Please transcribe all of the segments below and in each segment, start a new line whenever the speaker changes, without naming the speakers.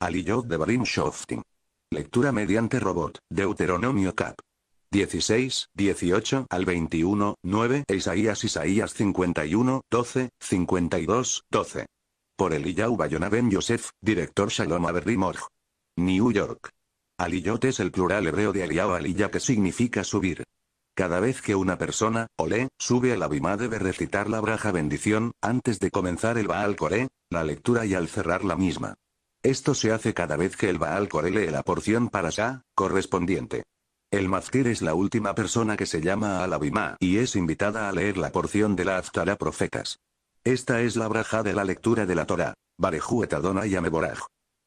Aliyot de Barim Shoftim. Lectura mediante robot, Deuteronomio Cap. 16, 18 al 21, 9, Isaías Isaías 51, 12, 52, 12. Por Eliyahu Bayona Yosef, director Shalom Aberrimorg. New York. Aliyot es el plural hebreo de Aliyah Aliyah que significa subir. Cada vez que una persona, Olé, sube al Abimá debe recitar la braja bendición, antes de comenzar el Baal Coré, la lectura y al cerrar la misma. Esto se hace cada vez que el Baal corele la porción para Shah, correspondiente. El Mazkir es la última persona que se llama al Abimá y es invitada a leer la porción de la Aftara Profetas. Esta es la braja de la lectura de la Torah. Barujatadonai Adonai Ameboraj.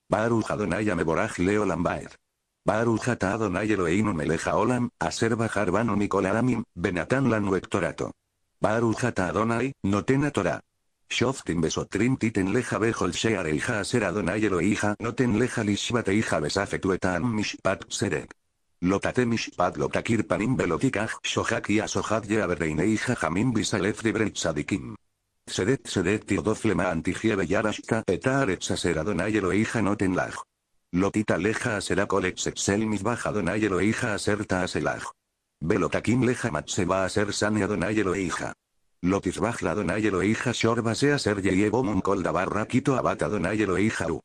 Baruch Adonai Ameboraj Leo Lambaer. Adonai Eloeinu Meleja Olam, Aser Bajar Banu Mikol Benatan Lanu Adonai, Notena Torah. Shoftim besotrim titen leja bejol shear el ja no hija no noten leja hija besafetuetan mishpat serek. Lotate mishpat lotakir panim belotikaj shohaki asohad ye hija jamim bisalef dibreit sadikim. Sedet sedet tiodoflema antigieve yarashka etaaretsa ser hija no noten laj. Lotita leja asera colex excel misbaj Adonai hija aserta aselaj. Belotakim leja a ser sane Adonai hija. Lotis bajla Donai Eloija Shorbasea Sergei Evo Moncol Barra Quito Abata ve Eloija U.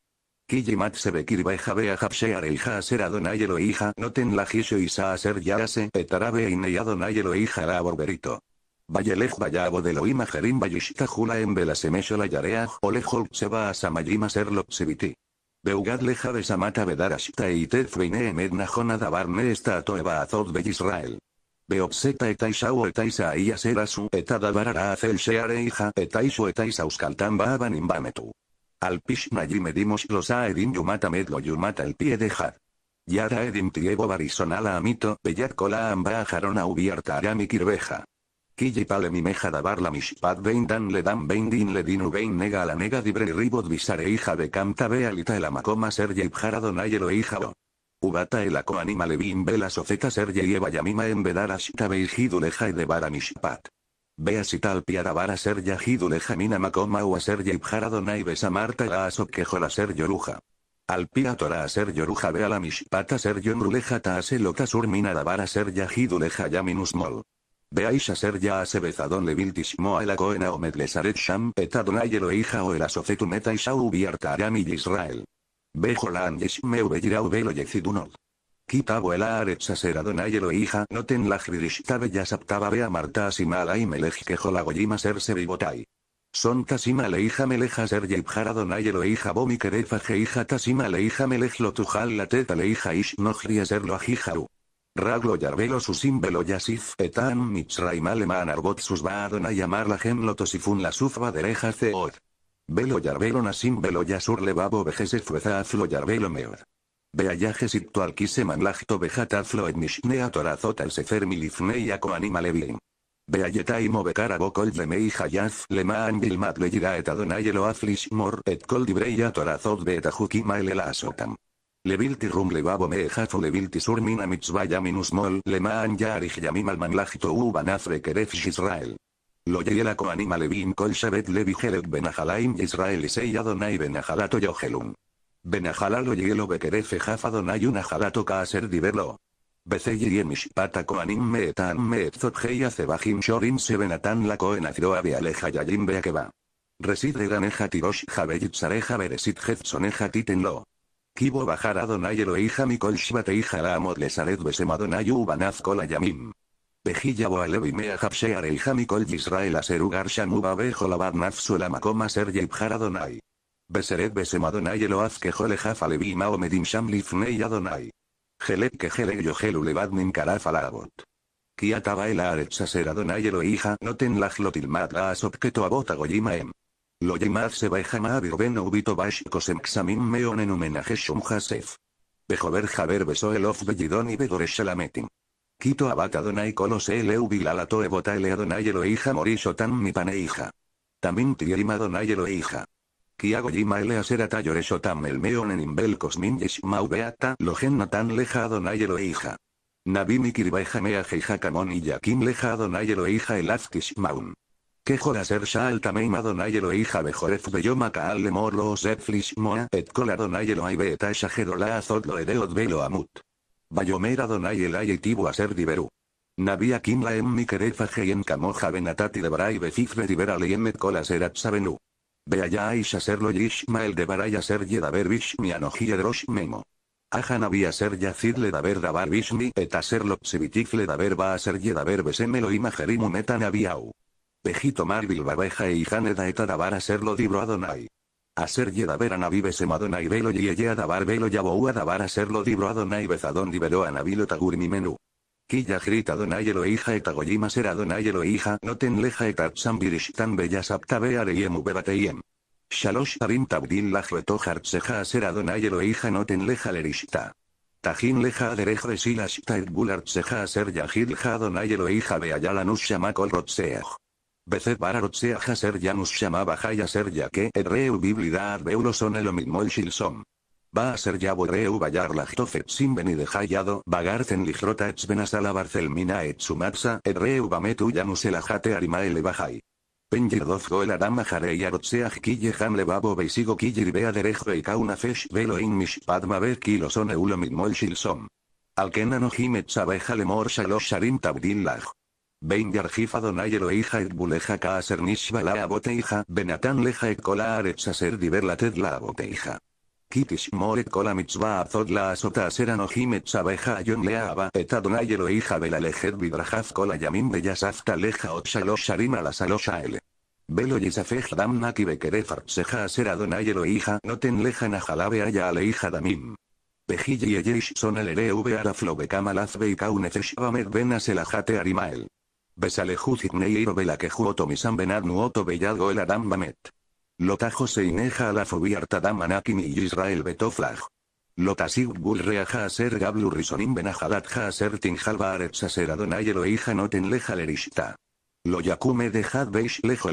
Killimat Sebekir hija Bea Hapshear a Aser hija no Noten la ser Isa ser Yarase Etarabe Inei Adonai hija La Borberito. Vayelej Vayabo de Loima Jerim Vayishta Jula en Belasemesho La Yareaj Olejol Seba ser Aser Lopsibiti. Beugad leja Samata vedarashita y tez beine Jona jonadabarne esta toeva azod Israel. Beopseta etaishau etaisa eta etadabarara acel sheareija etaishu etaisa euskaltan baaban imbametu. pishnayi medimos los aedim yumata medlo yumata el pie de jad. Yara edim triego barisonala amito beyat cola amba jarona ubierta mi kirbeja. Kijipale pale mimeja dabar la mishpad vein dan le dan vein din le dinu vein nega la nega dibre ribot visare hija de camta bealita el amacoma ser yipjara hija o. Ubata el ako anima levin vela sofeta ser eva yamima en vedara shita y devara mishpat. Vea si tal piadavara ser yajiduleja mina makoma u a ser yaibjara donai besa a ser yoruja. Al piatora ser yoruja vea la mishpata ser yonruleja ta aselota sur mina davara ser yajiduleja yaminus mol. Veáis a ser ya a sebezadón a o medlesaret sham o el y Israel. Bejo la andes meu begirau velo Quita abuela hija noten la jvirishtabe yasaptaba saptaba vea marta asimala y melej quejo goyima Son tasima e hija meleja ser yipjara e hija bomi hija tasima e hija melejlotujal tujal la teta hija ish no serlo ajijaru. Raglo Yarvelo Susim Yasif Etan mitzraimale manarbot Argot Susba adonayamar la gemlotosifun Lotosifun la Dereja Velo yarvelo nasim velo yasur levabo vejese aflo yarvelo meod. Beayaje kise man lajto vejata et mishnea torazot al sefer milifnei akoanim alevim. Beayetaimo bekarabo kol lemei le maan bilmat leyira et adonai elo mor et kol dibreya torazot beetahukima asotam. Levilti rum levabo le levilti sur mina minus mol lemaan yarich yamim lajto u banafre keref Israel. Lo la coanima levin Kol Shevet Levi Jerek benajalaim Israel sei Adonai Benahalato Yohelum. Benahalalo lo Bekeref Jaf Adonai Unahalato Kaaser diberlo. Besey Yemish Pata Koanim Meetan Meetzot Heya Shorin Shorim Sebenatan La Koen Bealeja yayim Beakeba. Reside Graneja Tirosh Javejit Sareja Beresit Jetzoneja Titenlo. Kibo Bajar Adonai mi Mikol hija la Amot Lesaret Besem Adonai Ubanaz Kol Pejilla Boalevimea Hapshear el yisrael Israel Aser Ugar Shamuba lavad Nafsu Makoma Serge Ibhar Adonai. Beseret Besem Adonai Eloaz Kejole Hafalevim sham Shamlifnei Adonai. Geleb Kejele Yohelu Levad Ninkaraf Alabot. Kiataba el Aretz Aser Adonai Eloija Noten matra Gaasop Keto Abot Agoyimaem. Lo llamad ah, em. se bajama ben ubito bash kosem meon en hasef. Bejover Jaber beso el of Quito abata y colos el eubilalato ebota el hija mori shotan mi paneija. Tamim tierim yelo hija. Kiago yima ele aserata yoreshotam el en imbel cosmin yeshmau beata gen natan leja Adonai hija. Nabimi kirbaija mea camon y yakim leja Adonai hija el maun Quejo de hacer Shaal Tameim Adonai Eloija Bejoref Beyoma Kaal Lemor Lo Zepflish Moa Et cola Adonai yelo Beeta Shajerola Azot Lo Velo Amut donai el ayetibu a ser Diberu. Navia Kimla Em Mikerefa Geyen Kamoja Benatati de Baray y Dibera liemet Kolas Erat Sabenu. Beaya Aisha Serlo Yishmael de a Ser Yedaber Bishmi Anoji Memo. Ajan nabi ser yacid daber dabar bishmi eta lopsivitif da daber va a ser yedaber besemelo y majerimu naviau. Pejito marbil babeja e ijaneda eta dabar a serlo dibro adonai. A ser ver a navives y velo y ella dabar velo yabou dabar a serlo dibro adonai bezadon dibero a tagur mi menú. Quilla grita donai eloija etagoyima ser adonai hija no ten leja etatsan birishtan bellas aptabe areyemu yem. Shalosh Tabdin tabdil lajreto hartseja a ser adonai hija no ten leja lerishta. Tajin leja aderejo besilashta et bulartseja a ser hija adonai hija beayalanus makol rotseaj. Bezet barotzea Haser janus llamaba haya ser ya que erreu biblidad son el el shilsom. Va a ser ya reu bayar la sin beni de jayado bagar lijrota etzbenas a la barcelmina etzumatsa erreu bametu janus el ajate arimaele bajai. Pengirdov goel jare jarei arotseaj kille hamle babo beisigo kille bea derejo y kauna fesh velo in padma ver son eulo mitmol shilsom. Alkena jimet sabeja lemor shalosh sharim laj de argifa donayero hija et buleja kaaser nishba la aboteija benatan leja et kola aretsaser diver la ted aboteija. Kitish more kola mitzvah azot la azota aseran et sabeja ayon aba et adonay hija bela lejet vidrajaf kola yamin bellasafta leja ot shalosh a la salosha Velo yisafej damna kibekerefar seja aser adonay hija noten leja najalabe Aya hija damim. Pejille y son el Araflobekamalazbe y nefesh venas arimael. Besale Jujitnei Bela que MISAN Benadnu nuoto beyadgo el Adam Bamet. Lotajo se ineja la Artadam y Israel Betoflag. Lotasig Reaja a ser Gablu Risonim Benajadat Ja a ser Tinjalba Aretsa ser Adonai hija Noten Lejalerishta. Lo beish lejo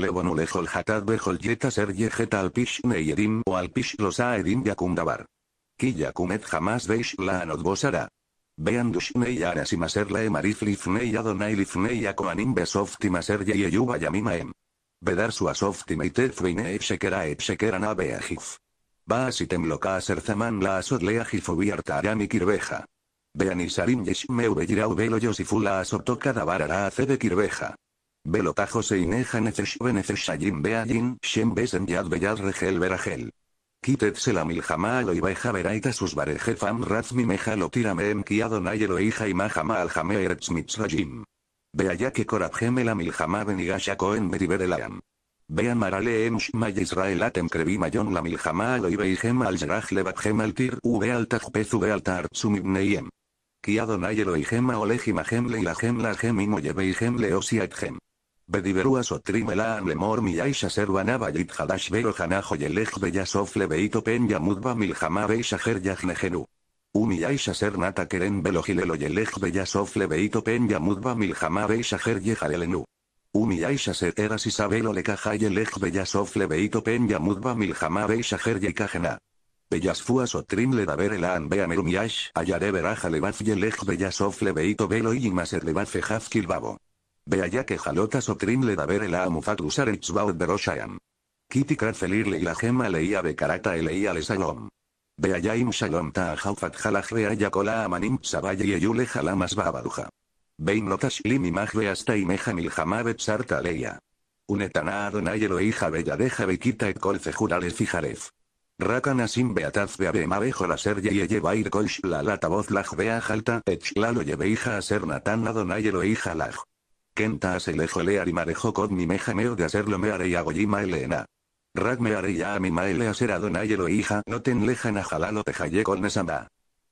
ser o al los Ki jamás la anodbosara. Vean dushne Aras y Maser Laemarif y Adonai Lifnei Akoanim Besofti Maser Yeyuba Yamimaem. Vedar su asofti meitef veinei shekera et shekera Be'ahif ajif. Loka y Zaman la asot y kirbeja. Vean isarim yeshmeu bellirau velo yosifula asopto de kirbeja. Velo tajos e ineja benefesh ayim beayin shem Besen yad beyad regel veragel. Quítese la miljama lo ibeja veraita sus barejefam razmi meja lo tirame hija y ma al jame eretz mitzrayim. Vea que corajeme la miljama benigasha kohen beriberalam. Vean marale em shmay Israel atem krevi mayon la miljama lo ibejem al jaraj lebatjem al tir u ve al tajpezu ve al tarzum ibneiem. Ki Adonai olejim ajem lajem osiat gem. Bediberúas o Aisha lemor miyaisha servanaba Hadash vero janajo yelej beyasov lebeito pen yamudba miljama Jer yajnejenu. Umi aisha ser nata keren velo gilelo yelej beyasov Leveito pen yamudba miljama beishajer yejarelenu. Umi aisha ser eras isabelo lekaja yelej beyasov Leveito pen yamudba mil beishajer yekajena. Bellasfúas o trim le daver el an beamerumiash, ayare y lebaf yelej of Leveito velo y maser lebaf Ve allá que jalota Sotrim le da ver el amufat usar baud beroshayam. Kitty felirle y la gema leía bekarata y le shalom. Ve allá im shalom ta jaufat jalaj ve kola amanim sabaye y yule jalamas babaruja. Vein Lotash imaj ve hasta imeja Milhamabet Sarta leía. Unetana Adonai hija bella deja bequita et colce jurales fijaref. Rakana sin beataz be mabejo la serye y lleva ir la lata voz laj vea jalta et lo a ser natan hija laj. Kenta Aselejo Lear y Marejo mi Mejameo de hacerlo Me y Agoyima Elena. Rag Me a mi e a dona yelo Hija No Ten Lejan con con Nesama.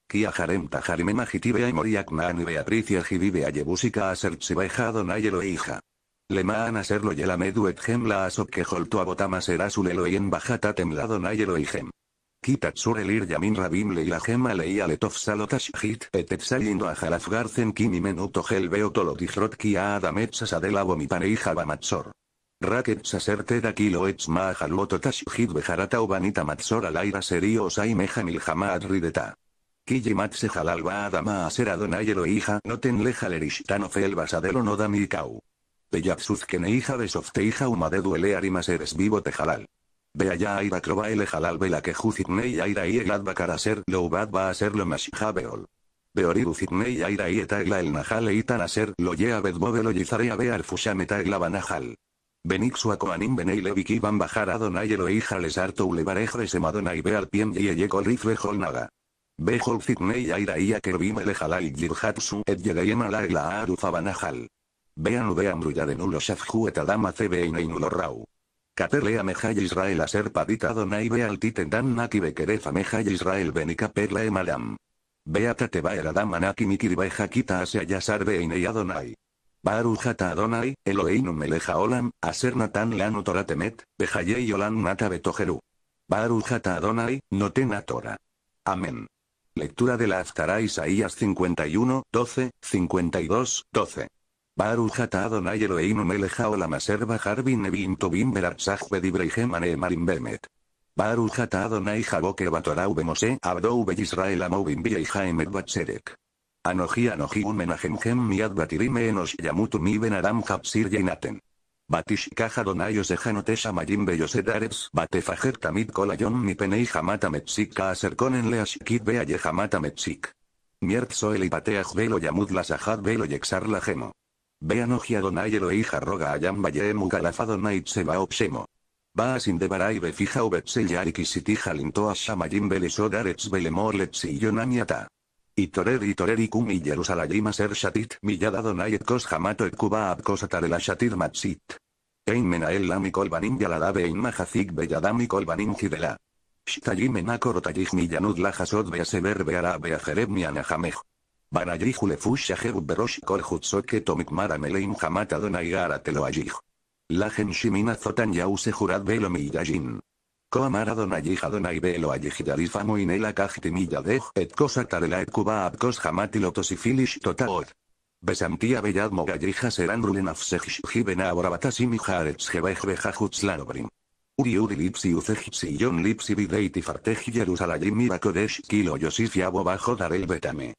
Kia Jarem Tajarime Majitibe y Moriak Maani Beatriz a Ajibibe Ayebusika a dona yelo Hija. y serlo Yelamedu Et Gemla a Kejolto su lelo y en Bajata Temlado Nayelo hijem. Kitatsur elir yamin rabim la gema leía letov salotash hit saliendo a jalaf kimi menuto gel beotolotijrot kia adamet sasadela vomitanei Raket Saser da kilo ets ma tashjid bejarata obanita matsor al aira serio osai meja Rideta. adama a ser hija no ten basadelo no da mi hija de hija vivo te jalal. Beaya aira krova el ve vela que juzitnei aira y elad a ser loubat va a ser lo mashiha beol. Beoriru zitnei aira y etagla el najal e itan a ser lo yea al lo a bear fushametagla banajal. Benixu a Koanim Benei Leviki van bajar a Donay Eloija les harto ulevarej de Semadona y Beal Piem y llegó Rifle Ve Behol Zitnei Aira y Akerbim Elejalal Yirhatsu et Yegayem arufa Aruzabanajal. Vean Udeam nulo Shafju et Adama nulo Rau. Meja y Israel Aser Padit Adonai titen Dan Naki Bekeref y Israel benika Laem malam. Beata Tebaer Adam Anaki Mikirbeja Kita Adonai. Barujata Adonai, Eloheinu Meleja Olam, ser Natan Lanu Toratemet Temet, Bejayei Olam Nata Betojeru. Barujata Adonai, Notenatora Torah. Amén. Lectura de la Aftara Isaías 51, 12, 52, 12. Baru Adonai Eloheinu melech Olamaserva jarvin bin nevim tovim beratzach bedibreihem anemarim bemet. Baruch Adonai jaboke batorau bemose abdou be Israel amovim viejaemet batzerek. Anoji anoji un menajemhem miad batirime enos yamutu mi ben aram hapsir yenaten. Batishkaja donayos batefajer tamid kolayon mi penei jamata metzika aserkonen leashkit beaye jamata metzik. Miertso el pateaj velo yamud la velo yexar la Beanoji donayero hija roga Ayam Bayemu Galafadonai Tseba fija va Indebarai Befija kisitija linto a Shamayim Belesod Aretz Belemor y torer Y torer y yerusalayim Ser Shatit donayet Adonai Etkos Hamato Etkuba Abkos Atarela Shatir Matzit. Ein Menael mikol banim Yaladabe Ein Mahazik Belladami Kolbanim Hidela. Shtalim Enakor Tajih miyanud Lajasod a Beara Beajereb Mianajamej berosh Jeruberosh Korjutsoke Tomikmara Meleim Hamata Donaigara La Lahen Shimina Zotan Yause Jurad Velo Miyajin. Koamara Donayija Donay Velo Ayijidarifa Moinela et Cosa Tarela et Kuba Abkos Hamatilo totaot. Besantia Bellad Mogallija Serán Rulenafsejish Jibena Aborabatasi Mijarets Uri Uri Lipsi Uzejipsi Yon Lipsi Bideit Fartej Kilo Yosif Yabo Bajo el Betame.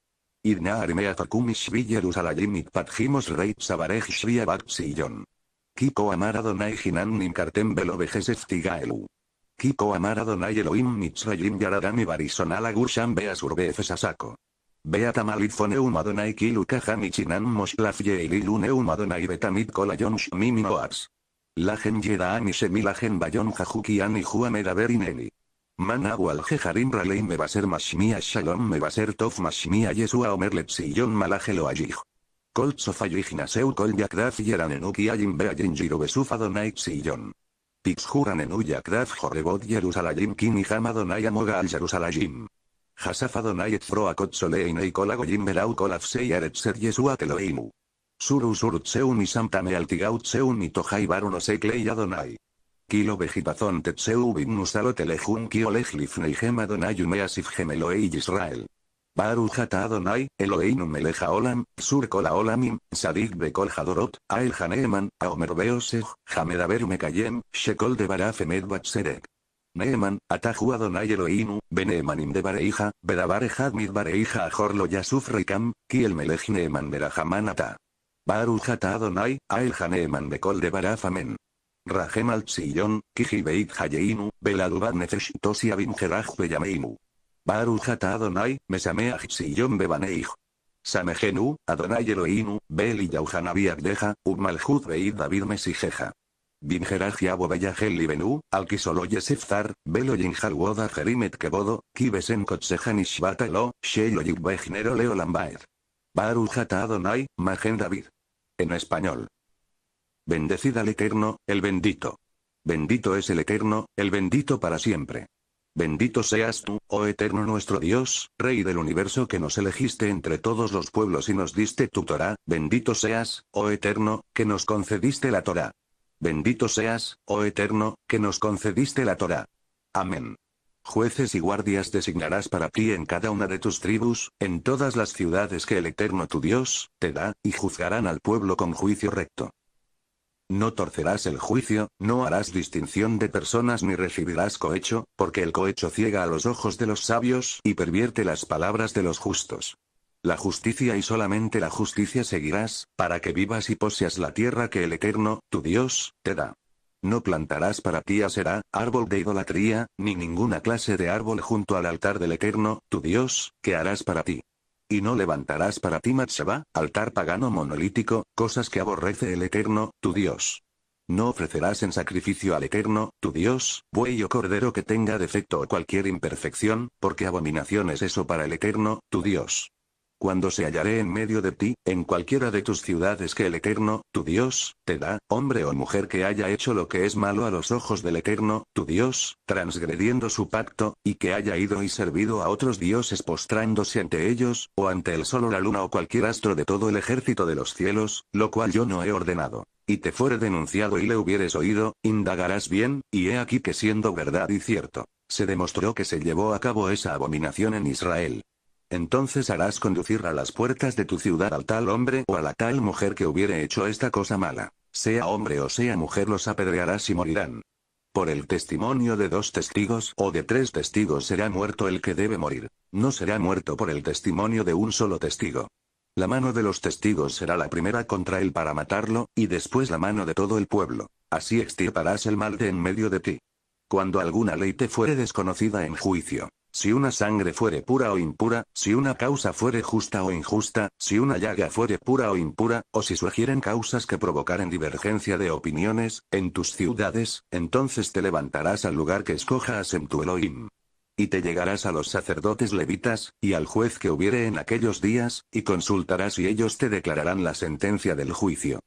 Idnar mea Takumishvi Yerushalayim Itpadjimos Reit Sabarej Shria Sion. Kiko Amar Adonai Hinan Nimkartem Belovejesef Tigaelu. Kiko Amar Adonai Elohim Mitzrayim yaradani Barisonal Agurshan Bea surbef Asako. Bea Tamalifoneum Adonai Kilukahan Ichinan Moshlaf Yeililuneum Adonai Betamit Kolayon La Lagen Yedaan y Bayon Jajukian ani huameda Manahual Jeharim Raley me va a ser Mashmia Shalom me va a ser Tof Mashmia Yeshua Omer Lepsillon Malajelo Ajij. Kol y Aseu Kol Yakraf Yeranenuki Ajim beayin Jiro Besuf Adonai Sillon. Pixhuran Jorebot Yerusalajim Kini Ham Adonai Amoga Al Yerusalajim. Hasaf Adonai Etzro Akot Solein Eikol Agojim Berau Kol Afsei Keloimu. Er Suru Surutseun y Samtame Altigautseun Adonai. Kilo vejipazón tetseu bimnusalo telejun kio lejlifnei gema measif gemeloei Israel. Baruch Adonai, Eloheinu meleja olam, sur kol sadik bekol hadorot, ael haneeman, aomer beoseg, hamedaber mekayem, shekol de Barafemed batzerek. Neeman, ataju Adonai Eloheinu, benemanim debareija, bedabar ejad mitbareija ajor yasufrikam, yasuf reikam, ki el neeman ata. Baruch Adonai, ael haneeman bekol Rajem al Kiji Kijibeit Hayeinu, Nefesh Tosi Abinjeraj Beyameinu. Barujatadonai, ata Adonai, Mesameach Sillon Samehenu, Adonai Eloinu, Bel y Yauhanabi Abdeja, David Mesijeja. Binjeraj Yabo beyajel Libenu, Alkisolo Yeseftar, Belo Woda Jerimet Kebodo, Kibesen Kotsejan Ishbatalo, Sheyo shelo Leolambaed. Barujatadonai, Adonai, Magen David. En español. Bendecida al Eterno, el bendito. Bendito es el Eterno, el bendito para siempre. Bendito seas tú, oh eterno nuestro Dios, Rey del universo que nos elegiste entre todos los pueblos y nos diste tu Torah, bendito seas, oh eterno, que nos concediste la Torah. Bendito seas, oh eterno, que nos concediste la Torah. Amén. Jueces y guardias designarás para ti en cada una de tus tribus, en todas las ciudades que el Eterno tu Dios, te da, y juzgarán al pueblo con juicio recto. No torcerás el juicio, no harás distinción de personas ni recibirás cohecho, porque el cohecho ciega a los ojos de los sabios y pervierte las palabras de los justos. La justicia y solamente la justicia seguirás, para que vivas y poseas la tierra que el Eterno, tu Dios, te da. No plantarás para ti será, árbol de idolatría, ni ninguna clase de árbol junto al altar del Eterno, tu Dios, que harás para ti. Y no levantarás para ti matzabá, altar pagano monolítico, cosas que aborrece el Eterno, tu Dios. No ofrecerás en sacrificio al Eterno, tu Dios, buey o cordero que tenga defecto o cualquier imperfección, porque abominación es eso para el Eterno, tu Dios cuando se hallaré en medio de ti, en cualquiera de tus ciudades que el Eterno, tu Dios, te da, hombre o mujer que haya hecho lo que es malo a los ojos del Eterno, tu Dios, transgrediendo su pacto, y que haya ido y servido a otros dioses postrándose ante ellos, o ante el sol o la luna o cualquier astro de todo el ejército de los cielos, lo cual yo no he ordenado y te fuere denunciado y le hubieres oído, indagarás bien, y he aquí que siendo verdad y cierto, se demostró que se llevó a cabo esa abominación en Israel. Entonces harás conducir a las puertas de tu ciudad al tal hombre o a la tal mujer que hubiere hecho esta cosa mala. Sea hombre o sea mujer los apedrearás y morirán. Por el testimonio de dos testigos o de tres testigos será muerto el que debe morir. No será muerto por el testimonio de un solo testigo. La mano de los testigos será la primera contra él para matarlo, y después la mano de todo el pueblo. Así extirparás el mal de en medio de ti. Cuando alguna ley te fuere desconocida en juicio, si una sangre fuere pura o impura, si una causa fuere justa o injusta, si una llaga fuere pura o impura, o si sugieren causas que provocaren divergencia de opiniones, en tus ciudades, entonces te levantarás al lugar que escoja en tu Elohim. Y te llegarás a los sacerdotes levitas, y al juez que hubiere en aquellos días, y consultarás y ellos te declararán la sentencia del juicio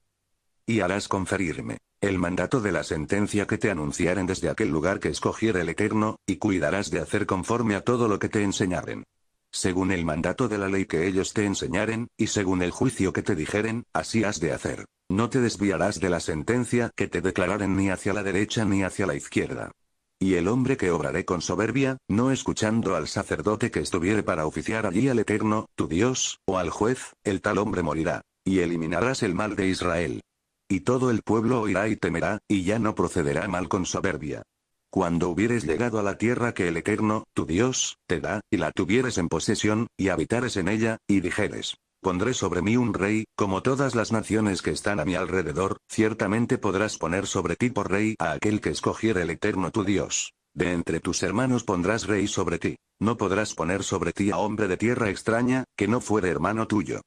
y harás conferirme el mandato de la sentencia que te anunciaren desde aquel lugar que escogiera el Eterno, y cuidarás de hacer conforme a todo lo que te enseñaren. Según el mandato de la ley que ellos te enseñaren, y según el juicio que te dijeren, así has de hacer. No te desviarás de la sentencia que te declararen ni hacia la derecha ni hacia la izquierda. Y el hombre que obraré con soberbia, no escuchando al sacerdote que estuviere para oficiar allí al Eterno, tu Dios, o al juez, el tal hombre morirá. Y eliminarás el mal de Israel. Y todo el pueblo oirá y temerá, y ya no procederá mal con soberbia. Cuando hubieres llegado a la tierra que el Eterno, tu Dios, te da, y la tuvieres en posesión, y habitares en ella, y dijeres, pondré sobre mí un rey, como todas las naciones que están a mi alrededor, ciertamente podrás poner sobre ti por rey a aquel que escogiera el Eterno tu Dios. De entre tus hermanos pondrás rey sobre ti. No podrás poner sobre ti a hombre de tierra extraña, que no fuere hermano tuyo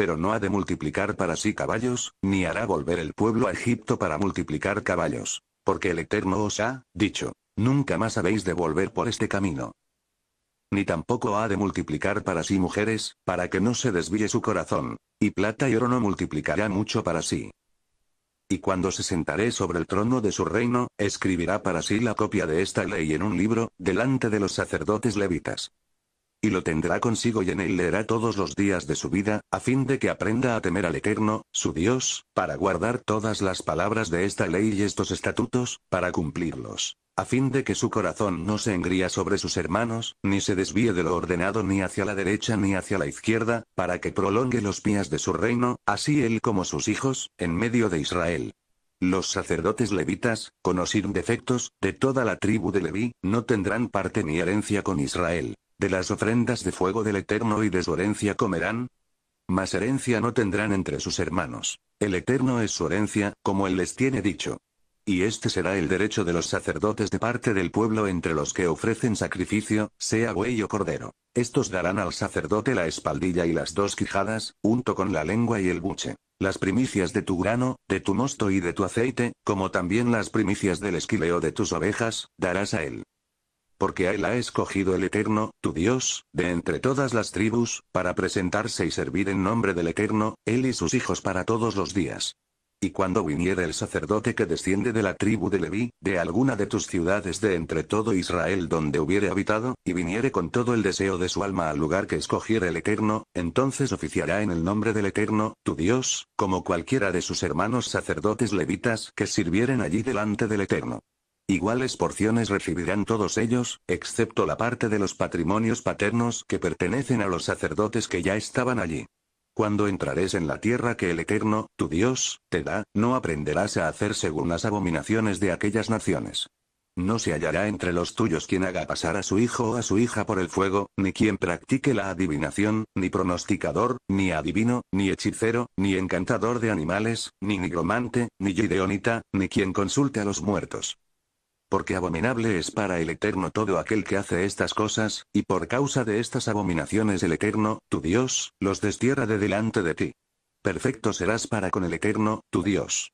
pero no ha de multiplicar para sí caballos, ni hará volver el pueblo a Egipto para multiplicar caballos, porque el Eterno os ha dicho, nunca más habéis de volver por este camino. Ni tampoco ha de multiplicar para sí mujeres, para que no se desvíe su corazón, y plata y oro no multiplicará mucho para sí. Y cuando se sentaré sobre el trono de su reino, escribirá para sí la copia de esta ley en un libro, delante de los sacerdotes levitas y lo tendrá consigo y en él leerá todos los días de su vida, a fin de que aprenda a temer al Eterno, su Dios, para guardar todas las palabras de esta ley y estos estatutos, para cumplirlos, a fin de que su corazón no se engría sobre sus hermanos, ni se desvíe de lo ordenado ni hacia la derecha ni hacia la izquierda, para que prolongue los pías de su reino, así él como sus hijos, en medio de Israel. Los sacerdotes levitas, con o sin defectos, de toda la tribu de Leví, no tendrán parte ni herencia con Israel de las ofrendas de fuego del Eterno y de su herencia comerán. Mas herencia no tendrán entre sus hermanos. El Eterno es su herencia, como él les tiene dicho. Y este será el derecho de los sacerdotes de parte del pueblo entre los que ofrecen sacrificio, sea buey o cordero. Estos darán al sacerdote la espaldilla y las dos quijadas, junto con la lengua y el buche. Las primicias de tu grano, de tu mosto y de tu aceite, como también las primicias del esquileo de tus ovejas, darás a él porque él ha escogido el Eterno, tu Dios, de entre todas las tribus, para presentarse y servir en nombre del Eterno, él y sus hijos para todos los días. Y cuando viniera el sacerdote que desciende de la tribu de Leví, de alguna de tus ciudades de entre todo Israel donde hubiere habitado, y viniere con todo el deseo de su alma al lugar que escogiere el Eterno, entonces oficiará en el nombre del Eterno, tu Dios, como cualquiera de sus hermanos sacerdotes levitas que sirvieren allí delante del Eterno. Iguales porciones recibirán todos ellos, excepto la parte de los patrimonios paternos que pertenecen a los sacerdotes que ya estaban allí. Cuando entrares en la tierra que el Eterno, tu Dios, te da, no aprenderás a hacer según las abominaciones de aquellas naciones. No se hallará entre los tuyos quien haga pasar a su hijo o a su hija por el fuego, ni quien practique la adivinación, ni pronosticador, ni adivino, ni hechicero, ni encantador de animales, ni nigromante, ni gideonita, ni quien consulte a los muertos porque abominable es para el Eterno todo aquel que hace estas cosas, y por causa de estas abominaciones el Eterno, tu Dios, los destierra de delante de ti. Perfecto serás para con el Eterno, tu Dios.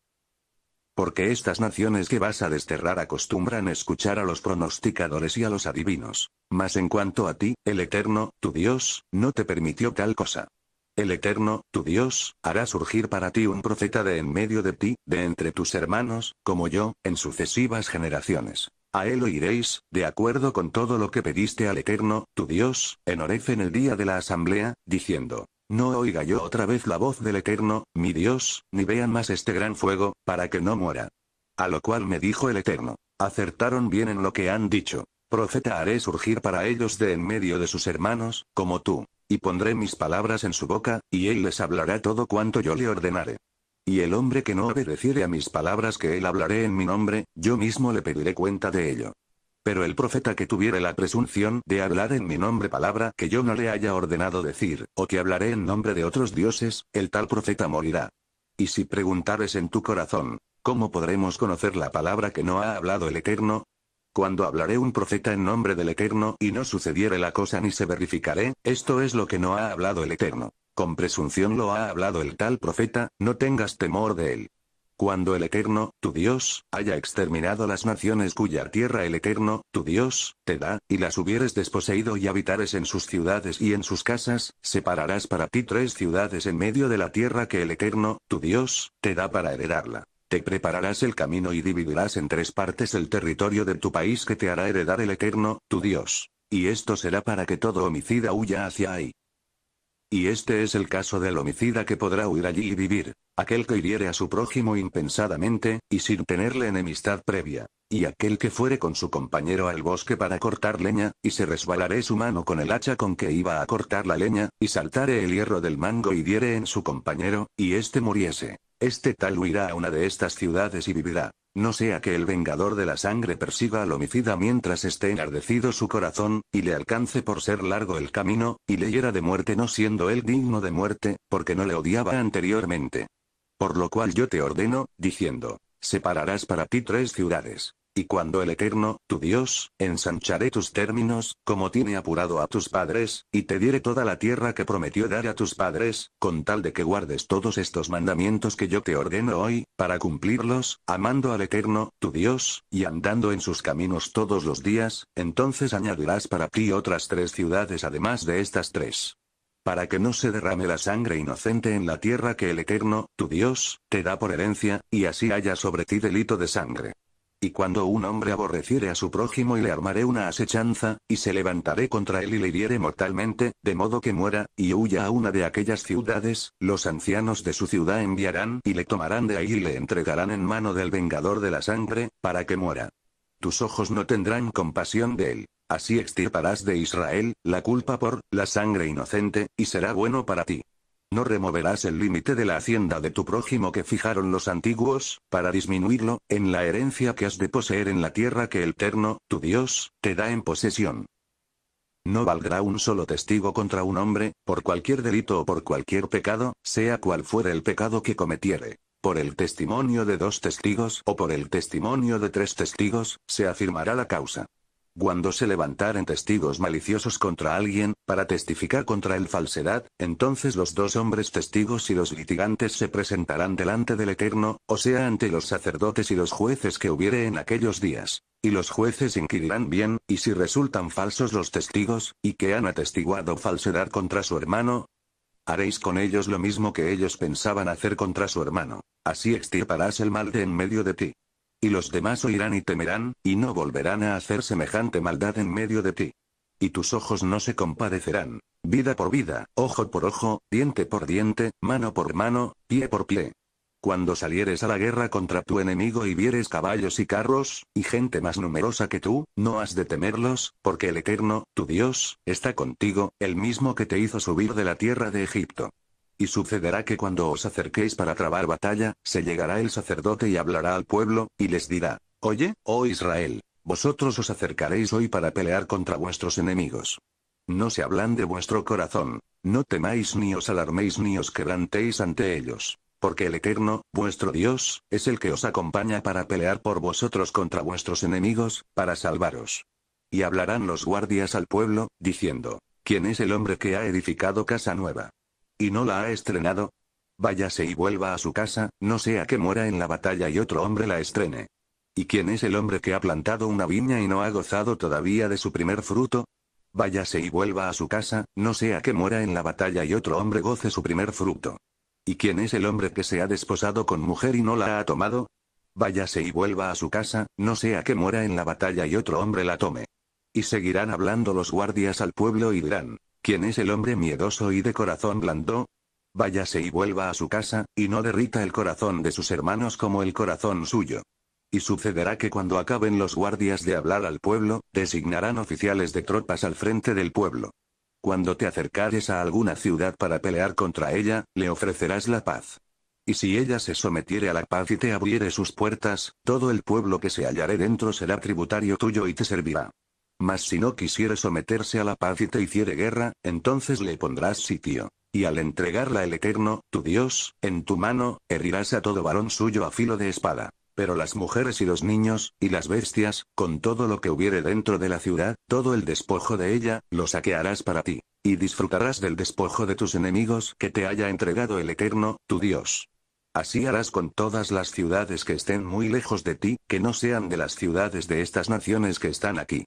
Porque estas naciones que vas a desterrar acostumbran escuchar a los pronosticadores y a los adivinos. Mas en cuanto a ti, el Eterno, tu Dios, no te permitió tal cosa. El Eterno, tu Dios, hará surgir para ti un profeta de en medio de ti, de entre tus hermanos, como yo, en sucesivas generaciones. A él oiréis, de acuerdo con todo lo que pediste al Eterno, tu Dios, en Oref en el día de la asamblea, diciendo, no oiga yo otra vez la voz del Eterno, mi Dios, ni vean más este gran fuego, para que no muera. A lo cual me dijo el Eterno, acertaron bien en lo que han dicho. Profeta haré surgir para ellos de en medio de sus hermanos, como tú. Y pondré mis palabras en su boca, y él les hablará todo cuanto yo le ordenare. Y el hombre que no obedeciere a mis palabras que él hablaré en mi nombre, yo mismo le pediré cuenta de ello. Pero el profeta que tuviere la presunción de hablar en mi nombre palabra que yo no le haya ordenado decir, o que hablaré en nombre de otros dioses, el tal profeta morirá. Y si preguntares en tu corazón, ¿cómo podremos conocer la palabra que no ha hablado el Eterno? Cuando hablaré un profeta en nombre del Eterno y no sucediere la cosa ni se verificaré, esto es lo que no ha hablado el Eterno. Con presunción lo ha hablado el tal profeta, no tengas temor de él. Cuando el Eterno, tu Dios, haya exterminado las naciones cuya tierra el Eterno, tu Dios, te da, y las hubieres desposeído y habitares en sus ciudades y en sus casas, separarás para ti tres ciudades en medio de la tierra que el Eterno, tu Dios, te da para heredarla. Te prepararás el camino y dividirás en tres partes el territorio de tu país que te hará heredar el Eterno, tu Dios. Y esto será para que todo homicida huya hacia ahí. Y este es el caso del homicida que podrá huir allí y vivir, aquel que hiriere a su prójimo impensadamente, y sin tenerle enemistad previa, y aquel que fuere con su compañero al bosque para cortar leña, y se resbalaré su mano con el hacha con que iba a cortar la leña, y saltare el hierro del mango y diere en su compañero, y éste muriese. Este tal huirá a una de estas ciudades y vivirá. No sea que el vengador de la sangre persiga al homicida mientras esté enardecido su corazón, y le alcance por ser largo el camino, y le hiera de muerte no siendo él digno de muerte, porque no le odiaba anteriormente. Por lo cual yo te ordeno, diciendo, separarás para ti tres ciudades. Y cuando el Eterno, tu Dios, ensancharé tus términos, como tiene apurado a tus padres, y te diere toda la tierra que prometió dar a tus padres, con tal de que guardes todos estos mandamientos que yo te ordeno hoy, para cumplirlos, amando al Eterno, tu Dios, y andando en sus caminos todos los días, entonces añadirás para ti otras tres ciudades además de estas tres para que no se derrame la sangre inocente en la tierra que el Eterno, tu Dios, te da por herencia, y así haya sobre ti delito de sangre. Y cuando un hombre aborreciere a su prójimo y le armaré una asechanza, y se levantaré contra él y le hiriere mortalmente, de modo que muera, y huya a una de aquellas ciudades, los ancianos de su ciudad enviarán y le tomarán de ahí y le entregarán en mano del vengador de la sangre, para que muera. Tus ojos no tendrán compasión de él. Así extirparás de Israel, la culpa por, la sangre inocente, y será bueno para ti. No removerás el límite de la hacienda de tu prójimo que fijaron los antiguos, para disminuirlo, en la herencia que has de poseer en la tierra que el Terno, tu Dios, te da en posesión. No valdrá un solo testigo contra un hombre, por cualquier delito o por cualquier pecado, sea cual fuera el pecado que cometiere. Por el testimonio de dos testigos o por el testimonio de tres testigos, se afirmará la causa. Cuando se levantaren testigos maliciosos contra alguien, para testificar contra el falsedad, entonces los dos hombres testigos y los litigantes se presentarán delante del Eterno, o sea ante los sacerdotes y los jueces que hubiere en aquellos días. Y los jueces inquirirán bien, y si resultan falsos los testigos, y que han atestiguado falsedad contra su hermano, haréis con ellos lo mismo que ellos pensaban hacer contra su hermano. Así extirparás el mal de en medio de ti. Y los demás oirán y temerán, y no volverán a hacer semejante maldad en medio de ti. Y tus ojos no se compadecerán. Vida por vida, ojo por ojo, diente por diente, mano por mano, pie por pie. Cuando salieres a la guerra contra tu enemigo y vieres caballos y carros, y gente más numerosa que tú, no has de temerlos, porque el Eterno, tu Dios, está contigo, el mismo que te hizo subir de la tierra de Egipto. Y sucederá que cuando os acerquéis para trabar batalla, se llegará el sacerdote y hablará al pueblo, y les dirá, Oye, oh Israel, vosotros os acercaréis hoy para pelear contra vuestros enemigos. No se hablan de vuestro corazón, no temáis ni os alarméis ni os quebrantéis ante ellos, porque el Eterno, vuestro Dios, es el que os acompaña para pelear por vosotros contra vuestros enemigos, para salvaros. Y hablarán los guardias al pueblo, diciendo, ¿quién es el hombre que ha edificado casa nueva? ¿Y no la ha estrenado? Váyase y vuelva a su casa, no sea que muera en la batalla y otro hombre la estrene. ¿Y quién es el hombre que ha plantado una viña y no ha gozado todavía de su primer fruto? Váyase y vuelva a su casa, no sea que muera en la batalla y otro hombre goce su primer fruto. ¿Y quién es el hombre que se ha desposado con mujer y no la ha tomado? Váyase y vuelva a su casa, no sea que muera en la batalla y otro hombre la tome. Y seguirán hablando los guardias al pueblo y dirán, ¿Quién es el hombre miedoso y de corazón blando? Váyase y vuelva a su casa, y no derrita el corazón de sus hermanos como el corazón suyo. Y sucederá que cuando acaben los guardias de hablar al pueblo, designarán oficiales de tropas al frente del pueblo. Cuando te acercares a alguna ciudad para pelear contra ella, le ofrecerás la paz. Y si ella se sometiere a la paz y te abriere sus puertas, todo el pueblo que se hallare dentro será tributario tuyo y te servirá. Mas si no quisiere someterse a la paz y te hiciere guerra, entonces le pondrás sitio. Y al entregarla el Eterno, tu Dios, en tu mano, herirás a todo varón suyo a filo de espada. Pero las mujeres y los niños, y las bestias, con todo lo que hubiere dentro de la ciudad, todo el despojo de ella, lo saquearás para ti. Y disfrutarás del despojo de tus enemigos que te haya entregado el Eterno, tu Dios. Así harás con todas las ciudades que estén muy lejos de ti, que no sean de las ciudades de estas naciones que están aquí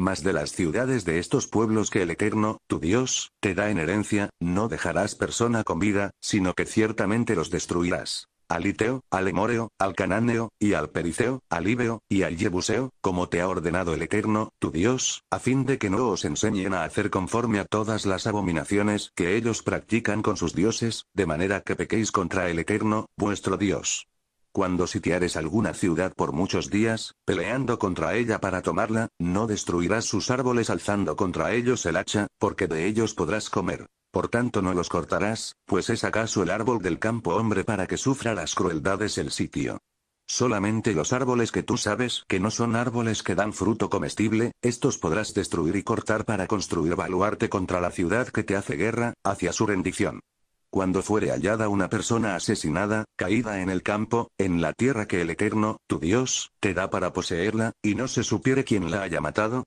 más de las ciudades de estos pueblos que el Eterno, tu Dios, te da en herencia, no dejarás persona con vida, sino que ciertamente los destruirás. Al Iteo, al Emoreo, al Cananeo, y al Periceo, al Ibeo, y al Yebuseo, como te ha ordenado el Eterno, tu Dios, a fin de que no os enseñen a hacer conforme a todas las abominaciones que ellos practican con sus dioses, de manera que pequéis contra el Eterno, vuestro Dios. Cuando sitiares alguna ciudad por muchos días, peleando contra ella para tomarla, no destruirás sus árboles alzando contra ellos el hacha, porque de ellos podrás comer. Por tanto no los cortarás, pues es acaso el árbol del campo hombre para que sufra las crueldades el sitio. Solamente los árboles que tú sabes que no son árboles que dan fruto comestible, estos podrás destruir y cortar para construir baluarte contra la ciudad que te hace guerra, hacia su rendición. Cuando fuere hallada una persona asesinada, caída en el campo, en la tierra que el Eterno, tu Dios, te da para poseerla, y no se supiere quién la haya matado,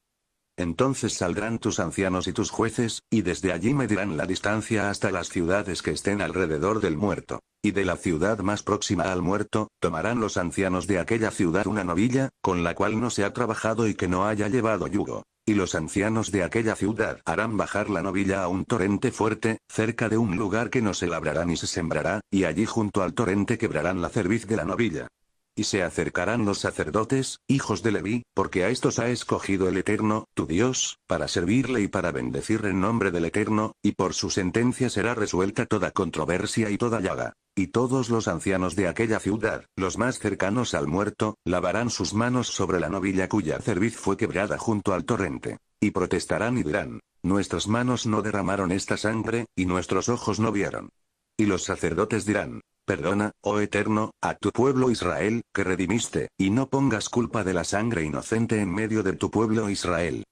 entonces saldrán tus ancianos y tus jueces, y desde allí medirán la distancia hasta las ciudades que estén alrededor del muerto. Y de la ciudad más próxima al muerto, tomarán los ancianos de aquella ciudad una novilla, con la cual no se ha trabajado y que no haya llevado yugo y los ancianos de aquella ciudad harán bajar la novilla a un torrente fuerte, cerca de un lugar que no se labrará ni se sembrará, y allí junto al torrente quebrarán la cerviz de la novilla. Y se acercarán los sacerdotes, hijos de Leví, porque a estos ha escogido el Eterno, tu Dios, para servirle y para bendecir en nombre del Eterno, y por su sentencia será resuelta toda controversia y toda llaga. Y todos los ancianos de aquella ciudad, los más cercanos al muerto, lavarán sus manos sobre la novilla cuya cerviz fue quebrada junto al torrente. Y protestarán y dirán, nuestras manos no derramaron esta sangre, y nuestros ojos no vieron. Y los sacerdotes dirán, Perdona, oh Eterno, a tu pueblo Israel, que redimiste, y no pongas culpa de la sangre inocente en medio de tu pueblo Israel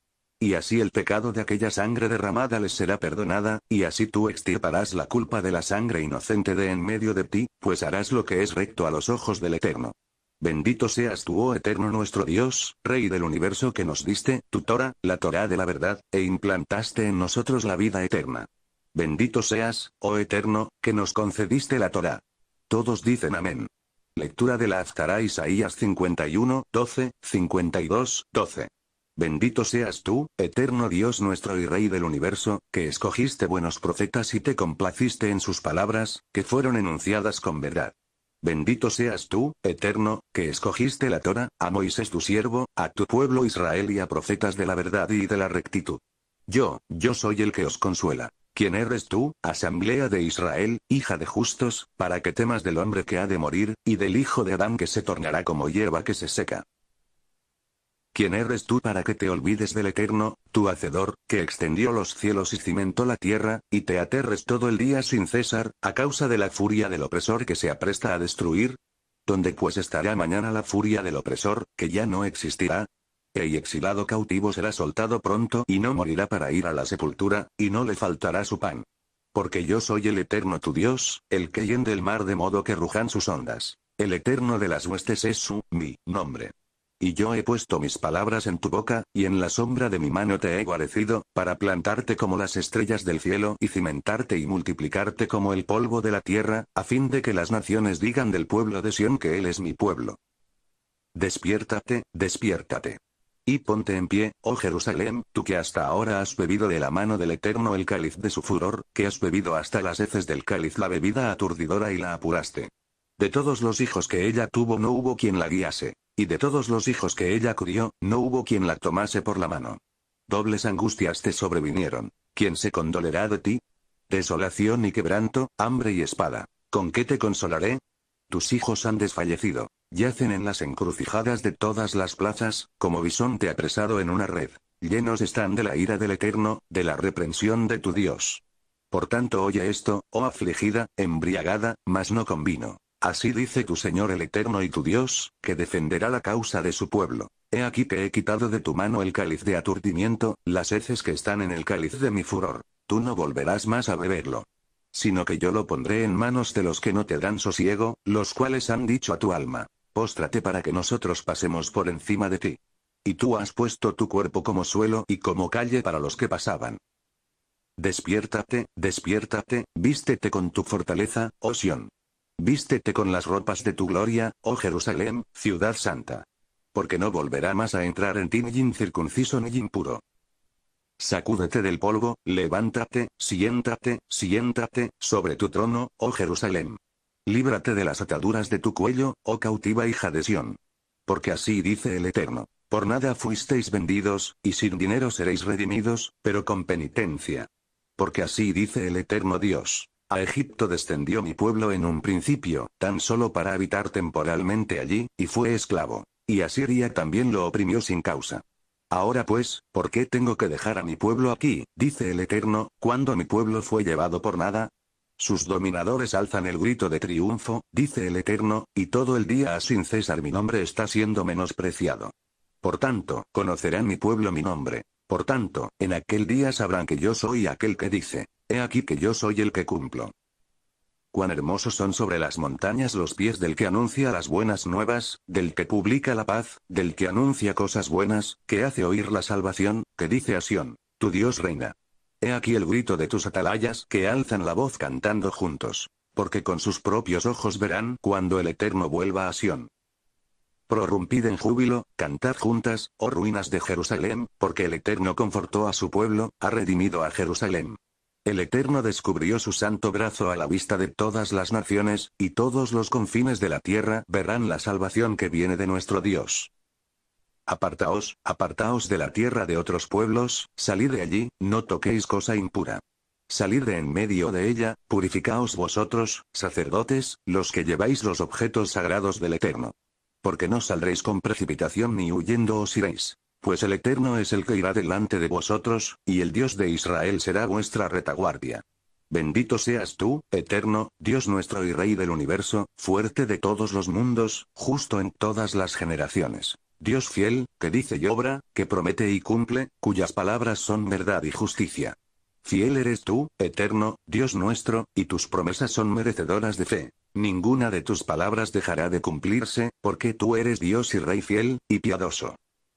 y así el pecado de aquella sangre derramada les será perdonada, y así tú extirparás la culpa de la sangre inocente de en medio de ti, pues harás lo que es recto a los ojos del Eterno. Bendito seas tú, oh eterno nuestro Dios, Rey del universo que nos diste, tu Torah, la Torah de la verdad, e implantaste en nosotros la vida eterna. Bendito seas, oh eterno, que nos concediste la Torah. Todos dicen amén. Lectura de la Azcará Isaías 51, 12, 52, 12. Bendito seas tú, eterno Dios nuestro y Rey del universo, que escogiste buenos profetas y te complaciste en sus palabras, que fueron enunciadas con verdad. Bendito seas tú, eterno, que escogiste la Torah, a Moisés tu siervo, a tu pueblo Israel y a profetas de la verdad y de la rectitud. Yo, yo soy el que os consuela. ¿Quién eres tú, asamblea de Israel, hija de justos, para que temas del hombre que ha de morir, y del hijo de Adán que se tornará como hierba que se seca? ¿Quién eres tú para que te olvides del Eterno, tu Hacedor, que extendió los cielos y cimentó la tierra, y te aterres todo el día sin cesar, a causa de la furia del opresor que se apresta a destruir? ¿Dónde pues estará mañana la furia del opresor, que ya no existirá? El exilado cautivo será soltado pronto y no morirá para ir a la sepultura, y no le faltará su pan. Porque yo soy el Eterno tu Dios, el que hiende el mar de modo que rujan sus ondas. El Eterno de las huestes es su, mi, nombre. Y yo he puesto mis palabras en tu boca, y en la sombra de mi mano te he guarecido, para plantarte como las estrellas del cielo y cimentarte y multiplicarte como el polvo de la tierra, a fin de que las naciones digan del pueblo de Sión que él es mi pueblo. Despiértate, despiértate. Y ponte en pie, oh Jerusalén, tú que hasta ahora has bebido de la mano del Eterno el cáliz de su furor, que has bebido hasta las heces del cáliz la bebida aturdidora y la apuraste. De todos los hijos que ella tuvo no hubo quien la guiase. Y de todos los hijos que ella crió, no hubo quien la tomase por la mano. Dobles angustias te sobrevinieron. ¿Quién se condolerá de ti? Desolación y quebranto, hambre y espada. ¿Con qué te consolaré? Tus hijos han desfallecido. Yacen en las encrucijadas de todas las plazas, como bisonte apresado en una red. Llenos están de la ira del Eterno, de la reprensión de tu Dios. Por tanto oye esto, oh afligida, embriagada, mas no convino. Así dice tu Señor el Eterno y tu Dios, que defenderá la causa de su pueblo. He aquí que he quitado de tu mano el cáliz de aturdimiento, las heces que están en el cáliz de mi furor. Tú no volverás más a beberlo. Sino que yo lo pondré en manos de los que no te dan sosiego, los cuales han dicho a tu alma, póstrate para que nosotros pasemos por encima de ti. Y tú has puesto tu cuerpo como suelo y como calle para los que pasaban. Despiértate, despiértate, vístete con tu fortaleza, oh Sion. Vístete con las ropas de tu gloria, oh Jerusalén, ciudad santa. Porque no volverá más a entrar en ti ni incircunciso ni impuro. Sacúdete del polvo, levántate, siéntate, siéntate, sobre tu trono, oh Jerusalén. Líbrate de las ataduras de tu cuello, oh cautiva hija de Sión. Porque así dice el Eterno. Por nada fuisteis vendidos, y sin dinero seréis redimidos, pero con penitencia. Porque así dice el Eterno Dios. A Egipto descendió mi pueblo en un principio, tan solo para habitar temporalmente allí, y fue esclavo. Y Asiria también lo oprimió sin causa. Ahora pues, ¿por qué tengo que dejar a mi pueblo aquí, dice el Eterno, cuando mi pueblo fue llevado por nada? Sus dominadores alzan el grito de triunfo, dice el Eterno, y todo el día sin cesar mi nombre está siendo menospreciado. Por tanto, conocerán mi pueblo mi nombre. Por tanto, en aquel día sabrán que yo soy aquel que dice, He aquí que yo soy el que cumplo. Cuán hermosos son sobre las montañas los pies del que anuncia las buenas nuevas, del que publica la paz, del que anuncia cosas buenas, que hace oír la salvación, que dice a Sión, tu Dios reina. He aquí el grito de tus atalayas que alzan la voz cantando juntos, porque con sus propios ojos verán cuando el Eterno vuelva a Sión. Prorrumpid en júbilo, cantad juntas, oh ruinas de Jerusalén, porque el Eterno confortó a su pueblo, ha redimido a Jerusalén. El Eterno descubrió su santo brazo a la vista de todas las naciones, y todos los confines de la tierra verán la salvación que viene de nuestro Dios. Apartaos, apartaos de la tierra de otros pueblos, salid de allí, no toquéis cosa impura. Salid de en medio de ella, purificaos vosotros, sacerdotes, los que lleváis los objetos sagrados del Eterno. Porque no saldréis con precipitación ni huyendo os iréis. Pues el Eterno es el que irá delante de vosotros, y el Dios de Israel será vuestra retaguardia. Bendito seas tú, Eterno, Dios nuestro y Rey del universo, fuerte de todos los mundos, justo en todas las generaciones. Dios fiel, que dice y obra, que promete y cumple, cuyas palabras son verdad y justicia. Fiel eres tú, eterno, Dios nuestro, y tus promesas son merecedoras de fe. Ninguna de tus palabras dejará de cumplirse, porque tú eres Dios y Rey fiel, y piadoso.